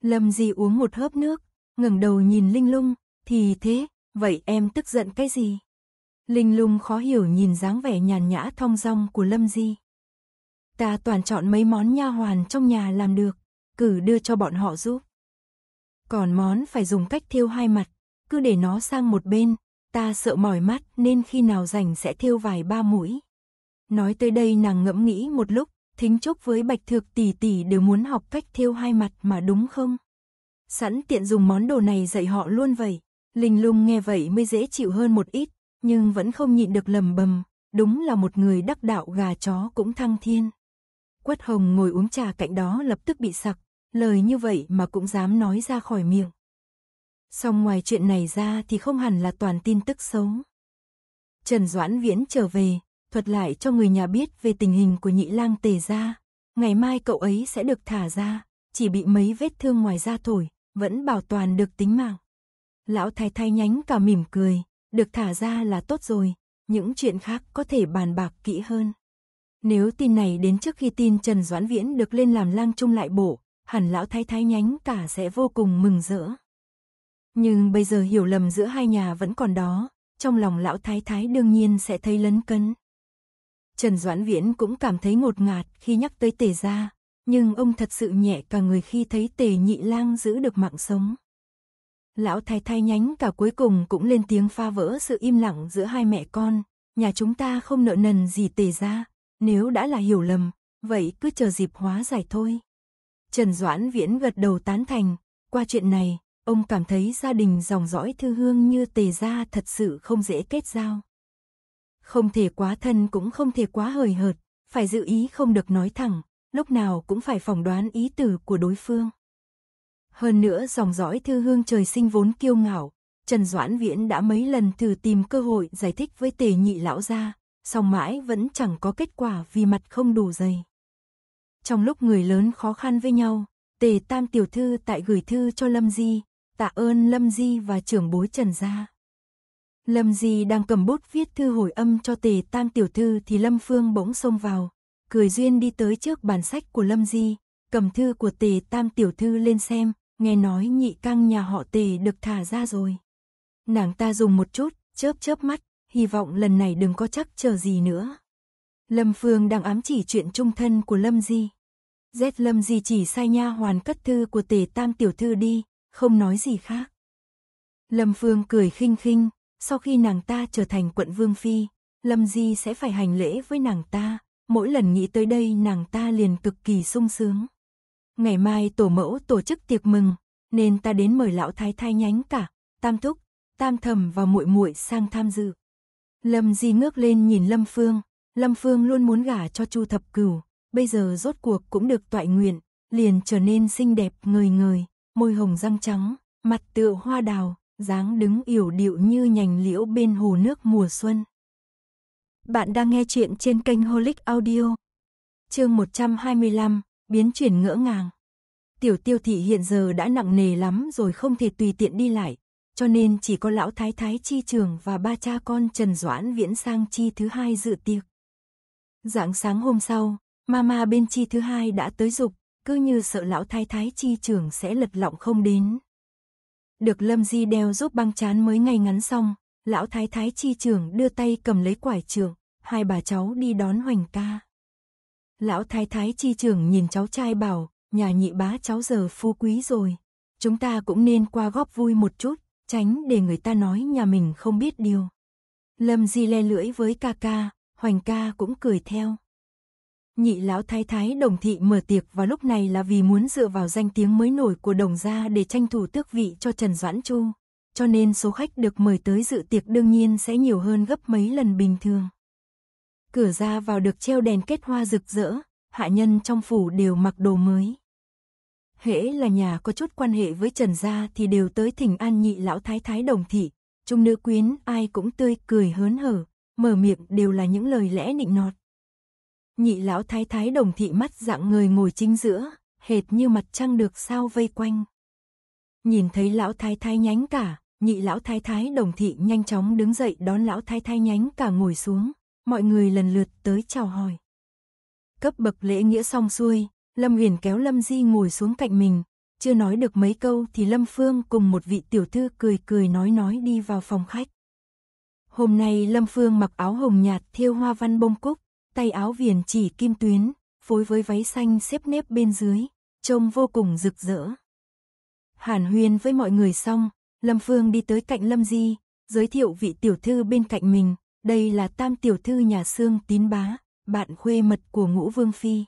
S1: Lâm Di uống một hớp nước, ngẩng đầu nhìn Linh Lung, thì thế, vậy em tức giận cái gì? Linh Lung khó hiểu nhìn dáng vẻ nhàn nhã thong dong của Lâm Di. Ta toàn chọn mấy món nha hoàn trong nhà làm được, cử đưa cho bọn họ giúp. Còn món phải dùng cách thiêu hai mặt, cứ để nó sang một bên, ta sợ mỏi mắt nên khi nào rảnh sẽ thiêu vài ba mũi. Nói tới đây nàng ngẫm nghĩ một lúc, thính chốc với Bạch Thược tỷ tỷ đều muốn học cách thiêu hai mặt mà đúng không? Sẵn tiện dùng món đồ này dạy họ luôn vậy. Linh lung nghe vậy mới dễ chịu hơn một ít, nhưng vẫn không nhịn được lầm bầm. Đúng là một người đắc đạo gà chó cũng thăng thiên. Quất hồng ngồi uống trà cạnh đó lập tức bị sặc, lời như vậy mà cũng dám nói ra khỏi miệng. Xong ngoài chuyện này ra thì không hẳn là toàn tin tức xấu. Trần Doãn Viễn trở về, thuật lại cho người nhà biết về tình hình của nhị lang tề gia. Ngày mai cậu ấy sẽ được thả ra, chỉ bị mấy vết thương ngoài da thổi, vẫn bảo toàn được tính mạng. Lão thái thái nhánh cả mỉm cười, được thả ra là tốt rồi, những chuyện khác có thể bàn bạc kỹ hơn. Nếu tin này đến trước khi tin Trần Doãn Viễn được lên làm lang trung lại bộ, hẳn lão thái thái nhánh cả sẽ vô cùng mừng rỡ. Nhưng bây giờ hiểu lầm giữa hai nhà vẫn còn đó, trong lòng lão thái thái đương nhiên sẽ thấy lấn cấn. Trần Doãn Viễn cũng cảm thấy ngột ngạt khi nhắc tới tề gia, nhưng ông thật sự nhẹ cả người khi thấy tề nhị lang giữ được mạng sống. Lão thái thái nhánh cả cuối cùng cũng lên tiếng pha vỡ sự im lặng giữa hai mẹ con, nhà chúng ta không nợ nần gì tề ra, nếu đã là hiểu lầm, vậy cứ chờ dịp hóa giải thôi. Trần Doãn Viễn gật đầu tán thành, qua chuyện này, ông cảm thấy gia đình dòng dõi thư hương như tề gia thật sự không dễ kết giao. Không thể quá thân cũng không thể quá hời hợt, phải dự ý không được nói thẳng, lúc nào cũng phải phỏng đoán ý tử của đối phương. Hơn nữa dòng dõi thư hương trời sinh vốn kiêu ngạo, Trần Doãn Viễn đã mấy lần thử tìm cơ hội giải thích với tề nhị lão gia, song mãi vẫn chẳng có kết quả vì mặt không đủ dày. Trong lúc người lớn khó khăn với nhau, tề tam tiểu thư tại gửi thư cho Lâm Di, tạ ơn Lâm Di và trưởng bối Trần Gia. Lâm Di đang cầm bút viết thư hồi âm cho tề tam tiểu thư thì Lâm Phương bỗng xông vào, cười duyên đi tới trước bàn sách của Lâm Di, cầm thư của tề tam tiểu thư lên xem, nghe nói nhị căng nhà họ tề được thả ra rồi. Nàng ta dùng một chút, chớp chớp mắt, hy vọng lần này đừng có chắc chờ gì nữa. Lâm Phương đang ám chỉ chuyện trung thân của Lâm Di. Rét Lâm Di chỉ sai nha hoàn cất thư của tề tam tiểu thư đi, không nói gì khác. Lâm Phương cười khinh khinh, sau khi nàng ta trở thành quận Vương Phi, Lâm Di sẽ phải hành lễ với nàng ta, mỗi lần nghĩ tới đây nàng ta liền cực kỳ sung sướng. Ngày mai tổ mẫu tổ chức tiệc mừng, nên ta đến mời lão thái thái nhánh cả, tam thúc, tam thầm và muội muội sang tham dự. Lâm Di ngước lên nhìn Lâm Phương, Lâm Phương luôn muốn gả cho Chu Thập Cửu, bây giờ rốt cuộc cũng được toại nguyện, liền trở nên xinh đẹp người người, môi hồng răng trắng, mặt tựa hoa đào, dáng đứng yểu điệu như nhành liễu bên hồ nước mùa xuân. Bạn đang nghe chuyện trên kênh Holic Audio. Chương 125, biến chuyển ngỡ ngàng. Tiểu Tiêu thị hiện giờ đã nặng nề lắm rồi không thể tùy tiện đi lại, cho nên chỉ có lão thái thái chi trường và ba cha con Trần Doãn Viễn sang chi thứ hai dự tiệc. Rạng sáng hôm sau, mama bên chi thứ hai đã tới dục, cứ như sợ lão thái thái chi trường sẽ lật lọng không đến. Được Lâm Di đeo giúp băng chán mới ngay ngắn xong, lão thái thái chi trường đưa tay cầm lấy quải trường, hai bà cháu đi đón Hoành ca. Lão thái thái chi trưởng nhìn cháu trai bảo, nhà nhị bá cháu giờ phú quý rồi. Chúng ta cũng nên qua góp vui một chút, tránh để người ta nói nhà mình không biết điều. Lâm Di le lưỡi với ca ca, Hoành ca cũng cười theo. Nhị lão thái thái đồng thị mở tiệc và lúc này là vì muốn dựa vào danh tiếng mới nổi của đồng gia để tranh thủ tước vị cho Trần Doãn Chu. Cho nên số khách được mời tới dự tiệc đương nhiên sẽ nhiều hơn gấp mấy lần bình thường cửa ra vào được treo đèn kết hoa rực rỡ, hạ nhân trong phủ đều mặc đồ mới. Hễ là nhà có chút quan hệ với Trần gia thì đều tới thỉnh an nhị lão thái thái đồng thị, trung nữ quyến ai cũng tươi cười hớn hở, mở miệng đều là những lời lẽ nịnh nọt. Nhị lão thái thái đồng thị mắt dạng người ngồi chính giữa, hệt như mặt trăng được sao vây quanh. Nhìn thấy lão thái thái nhánh cả, nhị lão thái thái đồng thị nhanh chóng đứng dậy đón lão thái thái nhánh cả ngồi xuống, mọi người lần lượt tới chào hỏi. Cấp bậc lễ nghĩa xong xuôi, Lâm Huyền kéo Lâm Di ngồi xuống cạnh mình, chưa nói được mấy câu thì Lâm Phương cùng một vị tiểu thư cười cười nói nói đi vào phòng khách. Hôm nay Lâm Phương mặc áo hồng nhạt thêu hoa văn bông cúc, tay áo viền chỉ kim tuyến, phối với váy xanh xếp nếp bên dưới, trông vô cùng rực rỡ. Hàn huyên với mọi người xong, Lâm Phương đi tới cạnh Lâm Di, giới thiệu vị tiểu thư bên cạnh mình, đây là tam tiểu thư nhà xương tín bá, bạn khuê mật của ngũ vương phi.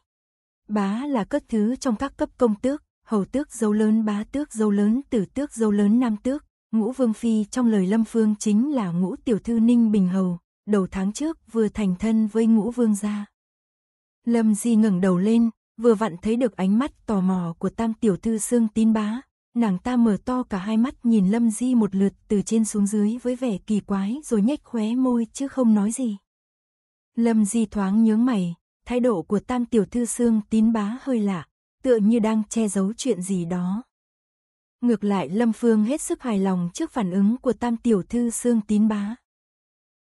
S1: Bá là cất thứ trong các cấp công tước, hầu tước dâu lớn bá tước dâu lớn tử tước dâu lớn nam tước. Ngũ vương phi trong lời lâm phương chính là ngũ tiểu thư ninh bình hầu, đầu tháng trước vừa thành thân với ngũ vương gia. Lâm Di ngẩng đầu lên, vừa vặn thấy được ánh mắt tò mò của tam tiểu thư xương tín bá, Nàng ta mở to cả hai mắt nhìn Lâm Di một lượt từ trên xuống dưới với vẻ kỳ quái rồi nhếch khóe môi chứ không nói gì. Lâm Di thoáng nhướng mày, thái độ của tam tiểu thư xương tín bá hơi lạ, tựa như đang che giấu chuyện gì đó. Ngược lại Lâm Phương hết sức hài lòng trước phản ứng của tam tiểu thư xương tín bá.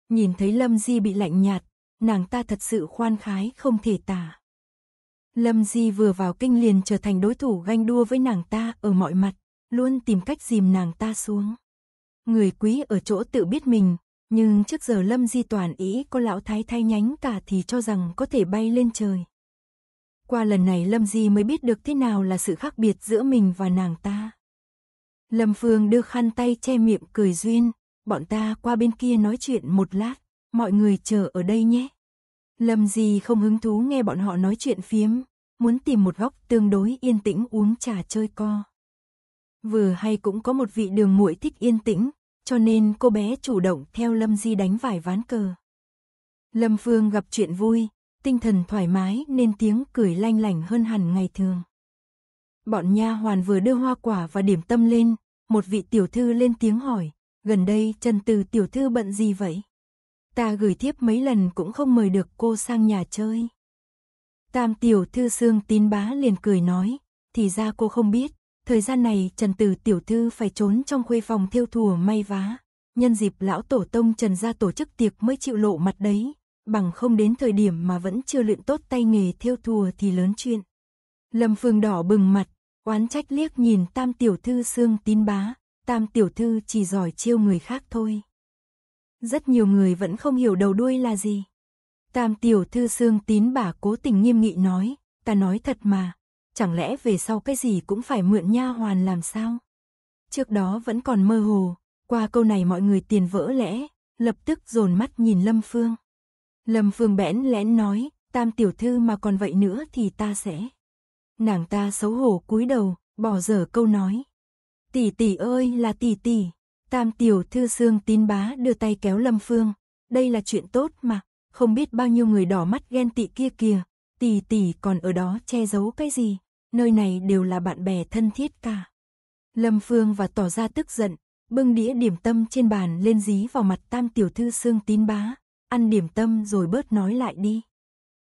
S1: Nhìn thấy Lâm Di bị lạnh nhạt, nàng ta thật sự khoan khái không thể tả. Lâm Di vừa vào kinh liền trở thành đối thủ ganh đua với nàng ta ở mọi mặt, luôn tìm cách dìm nàng ta xuống. Người quý ở chỗ tự biết mình, nhưng trước giờ Lâm Di toàn ý có lão thái thay nhánh cả thì cho rằng có thể bay lên trời. Qua lần này Lâm Di mới biết được thế nào là sự khác biệt giữa mình và nàng ta. Lâm Phương đưa khăn tay che miệng cười duyên, bọn ta qua bên kia nói chuyện một lát, mọi người chờ ở đây nhé. Lâm Di không hứng thú nghe bọn họ nói chuyện phiếm, muốn tìm một góc tương đối yên tĩnh uống trà chơi co. Vừa hay cũng có một vị đường muội thích yên tĩnh, cho nên cô bé chủ động theo Lâm Di đánh vài ván cờ. Lâm Phương gặp chuyện vui, tinh thần thoải mái nên tiếng cười lanh lảnh hơn hẳn ngày thường. Bọn nha hoàn vừa đưa hoa quả và điểm tâm lên, một vị tiểu thư lên tiếng hỏi, gần đây Trần Từ tiểu thư bận gì vậy? Ta gửi thiếp mấy lần cũng không mời được cô sang nhà chơi. Tam tiểu thư xương tín bá liền cười nói, thì ra cô không biết, thời gian này Trần Từ tiểu thư phải trốn trong khuê phòng thiêu thùa may vá. Nhân dịp lão tổ tông Trần gia tổ chức tiệc mới chịu lộ mặt đấy, bằng không đến thời điểm mà vẫn chưa luyện tốt tay nghề thiêu thùa thì lớn chuyện. Lâm Phương đỏ bừng mặt, oán trách liếc nhìn tam tiểu thư xương tín bá, tam tiểu thư chỉ giỏi chiêu người khác thôi. Rất nhiều người vẫn không hiểu đầu đuôi là gì. Tam tiểu thư xương tín bà cố tình nghiêm nghị nói, ta nói thật mà, chẳng lẽ về sau cái gì cũng phải mượn nha hoàn làm sao? Trước đó vẫn còn mơ hồ, qua câu này mọi người tiền vỡ lẽ, lập tức dồn mắt nhìn Lâm Phương. Lâm Phương bẽn lẽn nói, tam tiểu thư mà còn vậy nữa thì ta sẽ. Nàng ta xấu hổ cúi đầu, bỏ dở câu nói. Tỷ tỷ ơi là tỷ tỷ. Tam tiểu thư xương tín bá đưa tay kéo Lâm Phương. Đây là chuyện tốt mà, không biết bao nhiêu người đỏ mắt ghen tị kia kìa. Tỷ tỷ còn ở đó che giấu cái gì, nơi này đều là bạn bè thân thiết cả. Lâm Phương và tỏ ra tức giận, bưng đĩa điểm tâm trên bàn lên dí vào mặt tam tiểu thư xương tín bá. Ăn điểm tâm rồi bớt nói lại đi.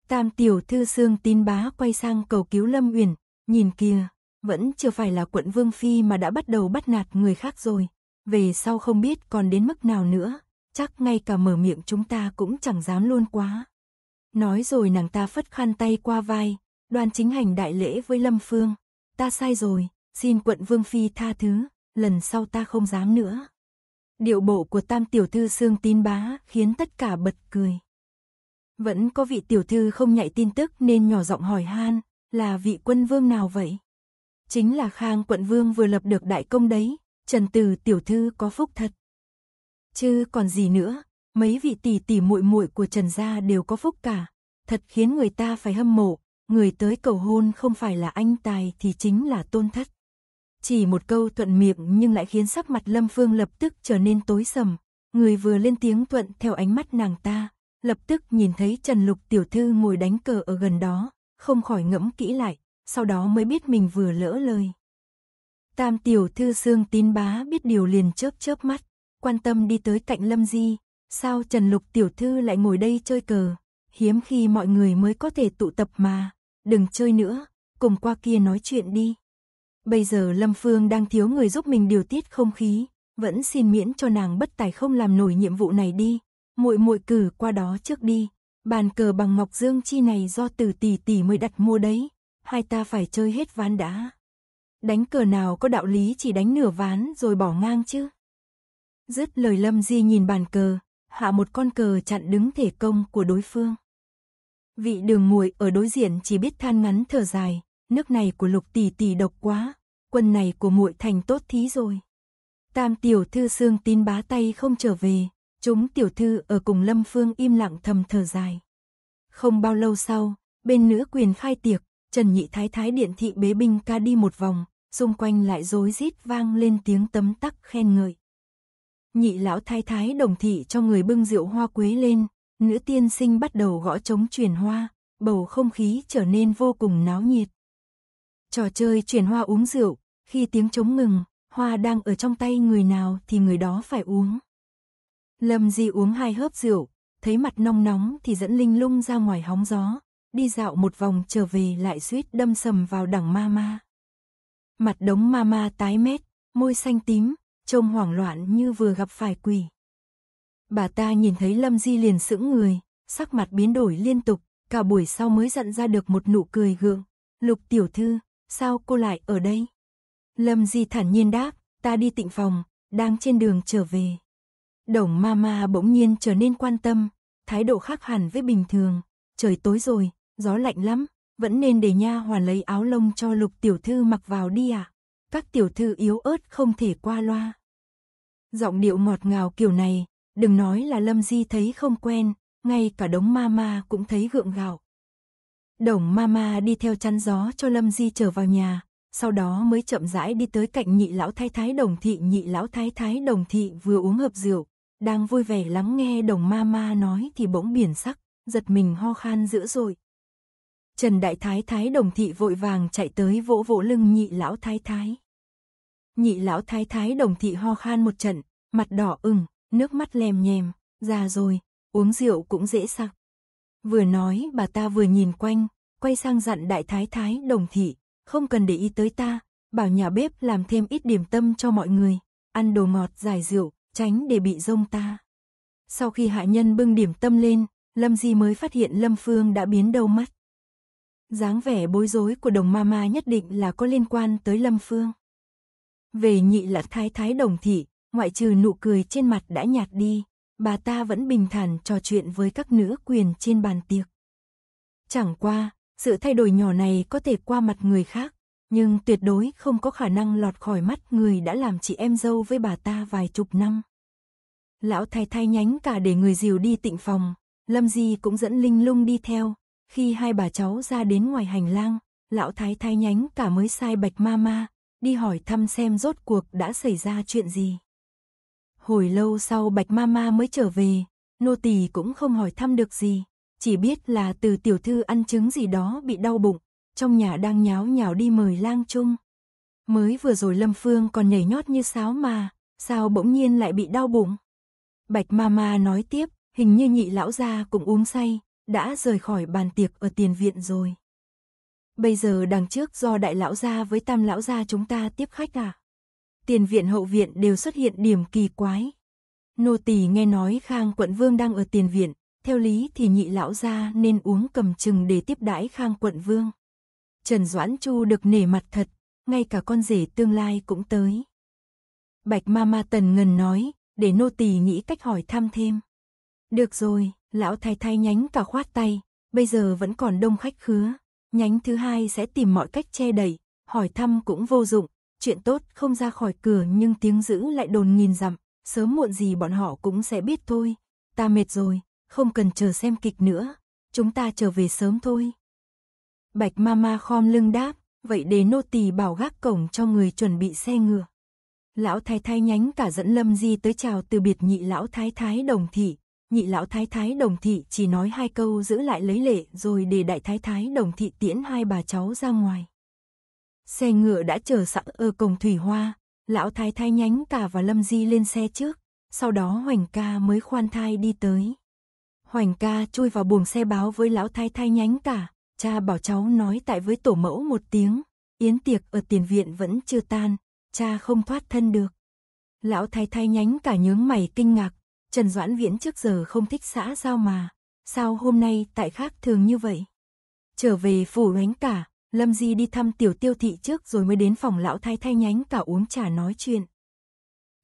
S1: Tam tiểu thư xương tín bá quay sang cầu cứu Lâm Uyển, nhìn kìa, vẫn chưa phải là quận Vương Phi mà đã bắt đầu bắt nạt người khác rồi về sau không biết còn đến mức nào nữa, chắc ngay cả mở miệng chúng ta cũng chẳng dám luôn quá. Nói rồi nàng ta phất khăn tay qua vai, đoàn chính hành đại lễ với Lâm Phương. Ta sai rồi, xin quận Vương Phi tha thứ, lần sau ta không dám nữa. Điệu bộ của tam tiểu thư Sương Tín Bá khiến tất cả bật cười. Vẫn có vị tiểu thư không nhạy tin tức nên nhỏ giọng hỏi han, là vị quân vương nào vậy? Chính là Khang quận vương vừa lập được đại công đấy, Trần Từ tiểu thư có phúc thật. Chứ còn gì nữa, mấy vị tỷ tỷ muội muội của Trần gia đều có phúc cả, thật khiến người ta phải hâm mộ, người tới cầu hôn không phải là anh tài thì chính là tôn thất. Chỉ một câu thuận miệng nhưng lại khiến sắc mặt Lâm Phương lập tức trở nên tối sầm, người vừa lên tiếng thuận theo ánh mắt nàng ta, lập tức nhìn thấy Trần Lục tiểu thư ngồi đánh cờ ở gần đó, không khỏi ngẫm kỹ lại, sau đó mới biết mình vừa lỡ lời. Tam tiểu thư xương tín bá biết điều liền chớp chớp mắt, quan tâm đi tới cạnh Lâm Di, sao Trần Lục tiểu thư lại ngồi đây chơi cờ, hiếm khi mọi người mới có thể tụ tập mà, đừng chơi nữa, cùng qua kia nói chuyện đi. Bây giờ Lâm Phương đang thiếu người giúp mình điều tiết không khí, vẫn xin miễn cho nàng bất tài không làm nổi nhiệm vụ này đi, muội muội cử qua đó trước đi, bàn cờ bằng ngọc dương chi này do từ tỷ tỷ mới đặt mua đấy, hai ta phải chơi hết ván đã. Đánh cờ nào có đạo lý chỉ đánh nửa ván rồi bỏ ngang chứ. Dứt lời Lâm Di nhìn bàn cờ, hạ một con cờ chặn đứng thể công của đối phương. Vị đường muội ở đối diện chỉ biết than ngắn thở dài, nước này của lục tỷ tỷ độc quá, quân này của muội thành tốt thí rồi. Tam tiểu thư xương tin bá tay không trở về, chúng tiểu thư ở cùng Lâm Phương im lặng thầm thở dài. Không bao lâu sau, bên nữ quyền khai tiệc, Trần Nhị Thái Thái điện thị bế binh ca đi một vòng, xung quanh lại rối rít vang lên tiếng tấm tắc khen ngợi. Nhị lão thái thái đồng thị cho người bưng rượu hoa quế lên, nữ tiên sinh bắt đầu gõ trống truyền hoa, bầu không khí trở nên vô cùng náo nhiệt. Trò chơi truyền hoa uống rượu, khi tiếng trống ngừng, hoa đang ở trong tay người nào thì người đó phải uống. Lâm Di uống hai hớp rượu, thấy mặt nong nóng thì dẫn Linh Lung ra ngoài hóng gió, đi dạo một vòng trở về lại suýt đâm sầm vào đằng ma ma. Mặt đống ma ma tái mét, môi xanh tím, trông hoảng loạn như vừa gặp phải quỷ. Bà ta nhìn thấy Lâm Di liền sững người, sắc mặt biến đổi liên tục, cả buổi sau mới dặn ra được một nụ cười gượng. Lục tiểu thư, sao cô lại ở đây? Lâm Di thản nhiên đáp, ta đi tịnh phòng, đang trên đường trở về. Đồng ma ma bỗng nhiên trở nên quan tâm, thái độ khác hẳn với bình thường, trời tối rồi, gió lạnh lắm, vẫn nên để nha hoàn lấy áo lông cho lục tiểu thư mặc vào đi ạ. Các tiểu thư yếu ớt không thể qua loa. Giọng điệu ngọt ngào kiểu này, đừng nói là Lâm Di thấy không quen, ngay cả đống ma ma cũng thấy gượng gạo. Đồng ma ma đi theo chắn gió cho Lâm Di trở vào nhà, sau đó mới chậm rãi đi tới cạnh nhị lão thái thái đồng thị nhị lão thái thái đồng thị vừa uống hợp rượu, đang vui vẻ lắng nghe đồng ma ma nói thì bỗng biển sắc, giật mình ho khan dữ dội. Trần Đại Thái Thái đồng thị vội vàng chạy tới vỗ vỗ lưng nhị lão thái thái. Nhị lão thái thái đồng thị ho khan một trận, mặt đỏ ửng, nước mắt lem nhem già rồi, uống rượu cũng dễ sặc. Vừa nói bà ta vừa nhìn quanh, quay sang dặn đại thái thái đồng thị, không cần để ý tới ta, bảo nhà bếp làm thêm ít điểm tâm cho mọi người, ăn đồ ngọt giải rượu, tránh để bị rông ta. Sau khi hạ nhân bưng điểm tâm lên, Lâm Di mới phát hiện Lâm Phương đã biến đâu mắt dáng vẻ bối rối của đồng ma ma nhất định là có liên quan tới Lâm Phương. Về nhị lạc thái thái đồng thị, ngoại trừ nụ cười trên mặt đã nhạt đi, bà ta vẫn bình thản trò chuyện với các nữ quyền trên bàn tiệc. Chẳng qua, sự thay đổi nhỏ này có thể qua mặt người khác, nhưng tuyệt đối không có khả năng lọt khỏi mắt người đã làm chị em dâu với bà ta vài chục năm. Lão thái thái nhánh cả để người diều đi tịnh phòng, Lâm Di cũng dẫn Linh Lung đi theo, khi hai bà cháu ra đến ngoài hành lang, lão thái thái nhánh cả mới sai bạch ma ma, đi hỏi thăm xem rốt cuộc đã xảy ra chuyện gì. Hồi lâu sau bạch ma ma mới trở về, nô tỳ cũng không hỏi thăm được gì, chỉ biết là từ tiểu thư ăn trứng gì đó bị đau bụng, trong nhà đang nháo nhào đi mời lang chung. Mới vừa rồi Lâm Phương còn nhảy nhót như sáo mà, sao bỗng nhiên lại bị đau bụng? Bạch ma ma nói tiếp, hình như nhị lão gia cũng uống say, đã rời khỏi bàn tiệc ở tiền viện rồi. Bây giờ đằng trước do đại lão gia với tam lão gia chúng ta tiếp khách à? Tiền viện hậu viện đều xuất hiện điểm kỳ quái. Nô tỳ nghe nói Khang quận vương đang ở tiền viện, theo lý thì nhị lão gia nên uống cầm chừng để tiếp đãi Khang quận vương. Trần Doãn Chu được nể mặt thật, ngay cả con rể tương lai cũng tới. Bạch ma Tần ngần nói, để nô tỳ nghĩ cách hỏi thăm thêm. Được rồi, Lão thái thái nhánh cả khoát tay, bây giờ vẫn còn đông khách khứa. Nhánh thứ hai sẽ tìm mọi cách che đẩy, hỏi thăm cũng vô dụng, chuyện tốt không ra khỏi cửa nhưng tiếng giữ lại đồn nghìn dặm, sớm muộn gì bọn họ cũng sẽ biết thôi. Ta mệt rồi, không cần chờ xem kịch nữa, chúng ta trở về sớm thôi. Bạch Mama khom lưng đáp, vậy để nô tỳ bảo gác cổng cho người chuẩn bị xe ngựa. Lão thái thái nhánh cả dẫn Lâm Di tới chào từ biệt nhị lão thái thái đồng thị, nhị lão thái thái đồng thị chỉ nói hai câu giữ lại lấy lệ rồi để đại thái thái đồng thị tiễn hai bà cháu ra ngoài. Xe ngựa đã chờ sẵn ở cổng thủy hoa, lão thái thái nhánh cả và lâm di lên xe trước, sau đó hoành ca mới khoan thai đi tới. Hoành ca chui vào buồng xe báo với lão thái thái nhánh cả, cha bảo cháu nói tại với tổ mẫu một tiếng, yến tiệc ở tiền viện vẫn chưa tan, cha không thoát thân được. Lão thái thái nhánh cả nhướng mày kinh ngạc Trần Doãn Viễn trước giờ không thích xã giao mà, sao hôm nay tại khác thường như vậy? Trở về phủ ánh cả, Lâm Di đi thăm tiểu tiêu thị trước rồi mới đến phòng lão thái thái nhánh cả uống trà nói chuyện.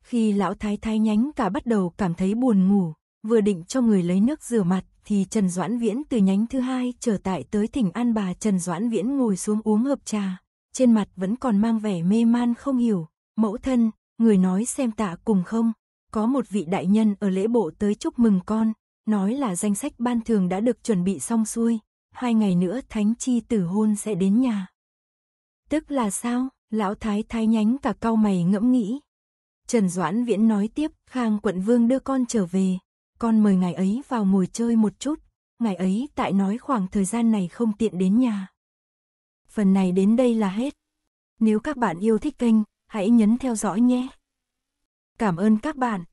S1: Khi lão thái thái nhánh cả bắt đầu cảm thấy buồn ngủ, vừa định cho người lấy nước rửa mặt thì Trần Doãn Viễn từ nhánh thứ hai trở tại tới thỉnh an bà Trần Doãn Viễn ngồi xuống uống hợp trà. Trên mặt vẫn còn mang vẻ mê man không hiểu, mẫu thân, người nói xem tạ cùng không. Có một vị đại nhân ở lễ bộ tới chúc mừng con, nói là danh sách ban thường đã được chuẩn bị xong xuôi, hai ngày nữa thánh chi tử hôn sẽ đến nhà. Tức là sao? Lão thái thái nhánh cả cau mày ngẫm nghĩ. Trần Doãn Viễn nói tiếp, Khang quận vương đưa con trở về, con mời ngài ấy vào ngồi chơi một chút, ngài ấy tại nói khoảng thời gian này không tiện đến nhà. Phần này đến đây là hết. Nếu các bạn yêu thích kênh, hãy nhấn theo dõi nhé. Cảm ơn các bạn.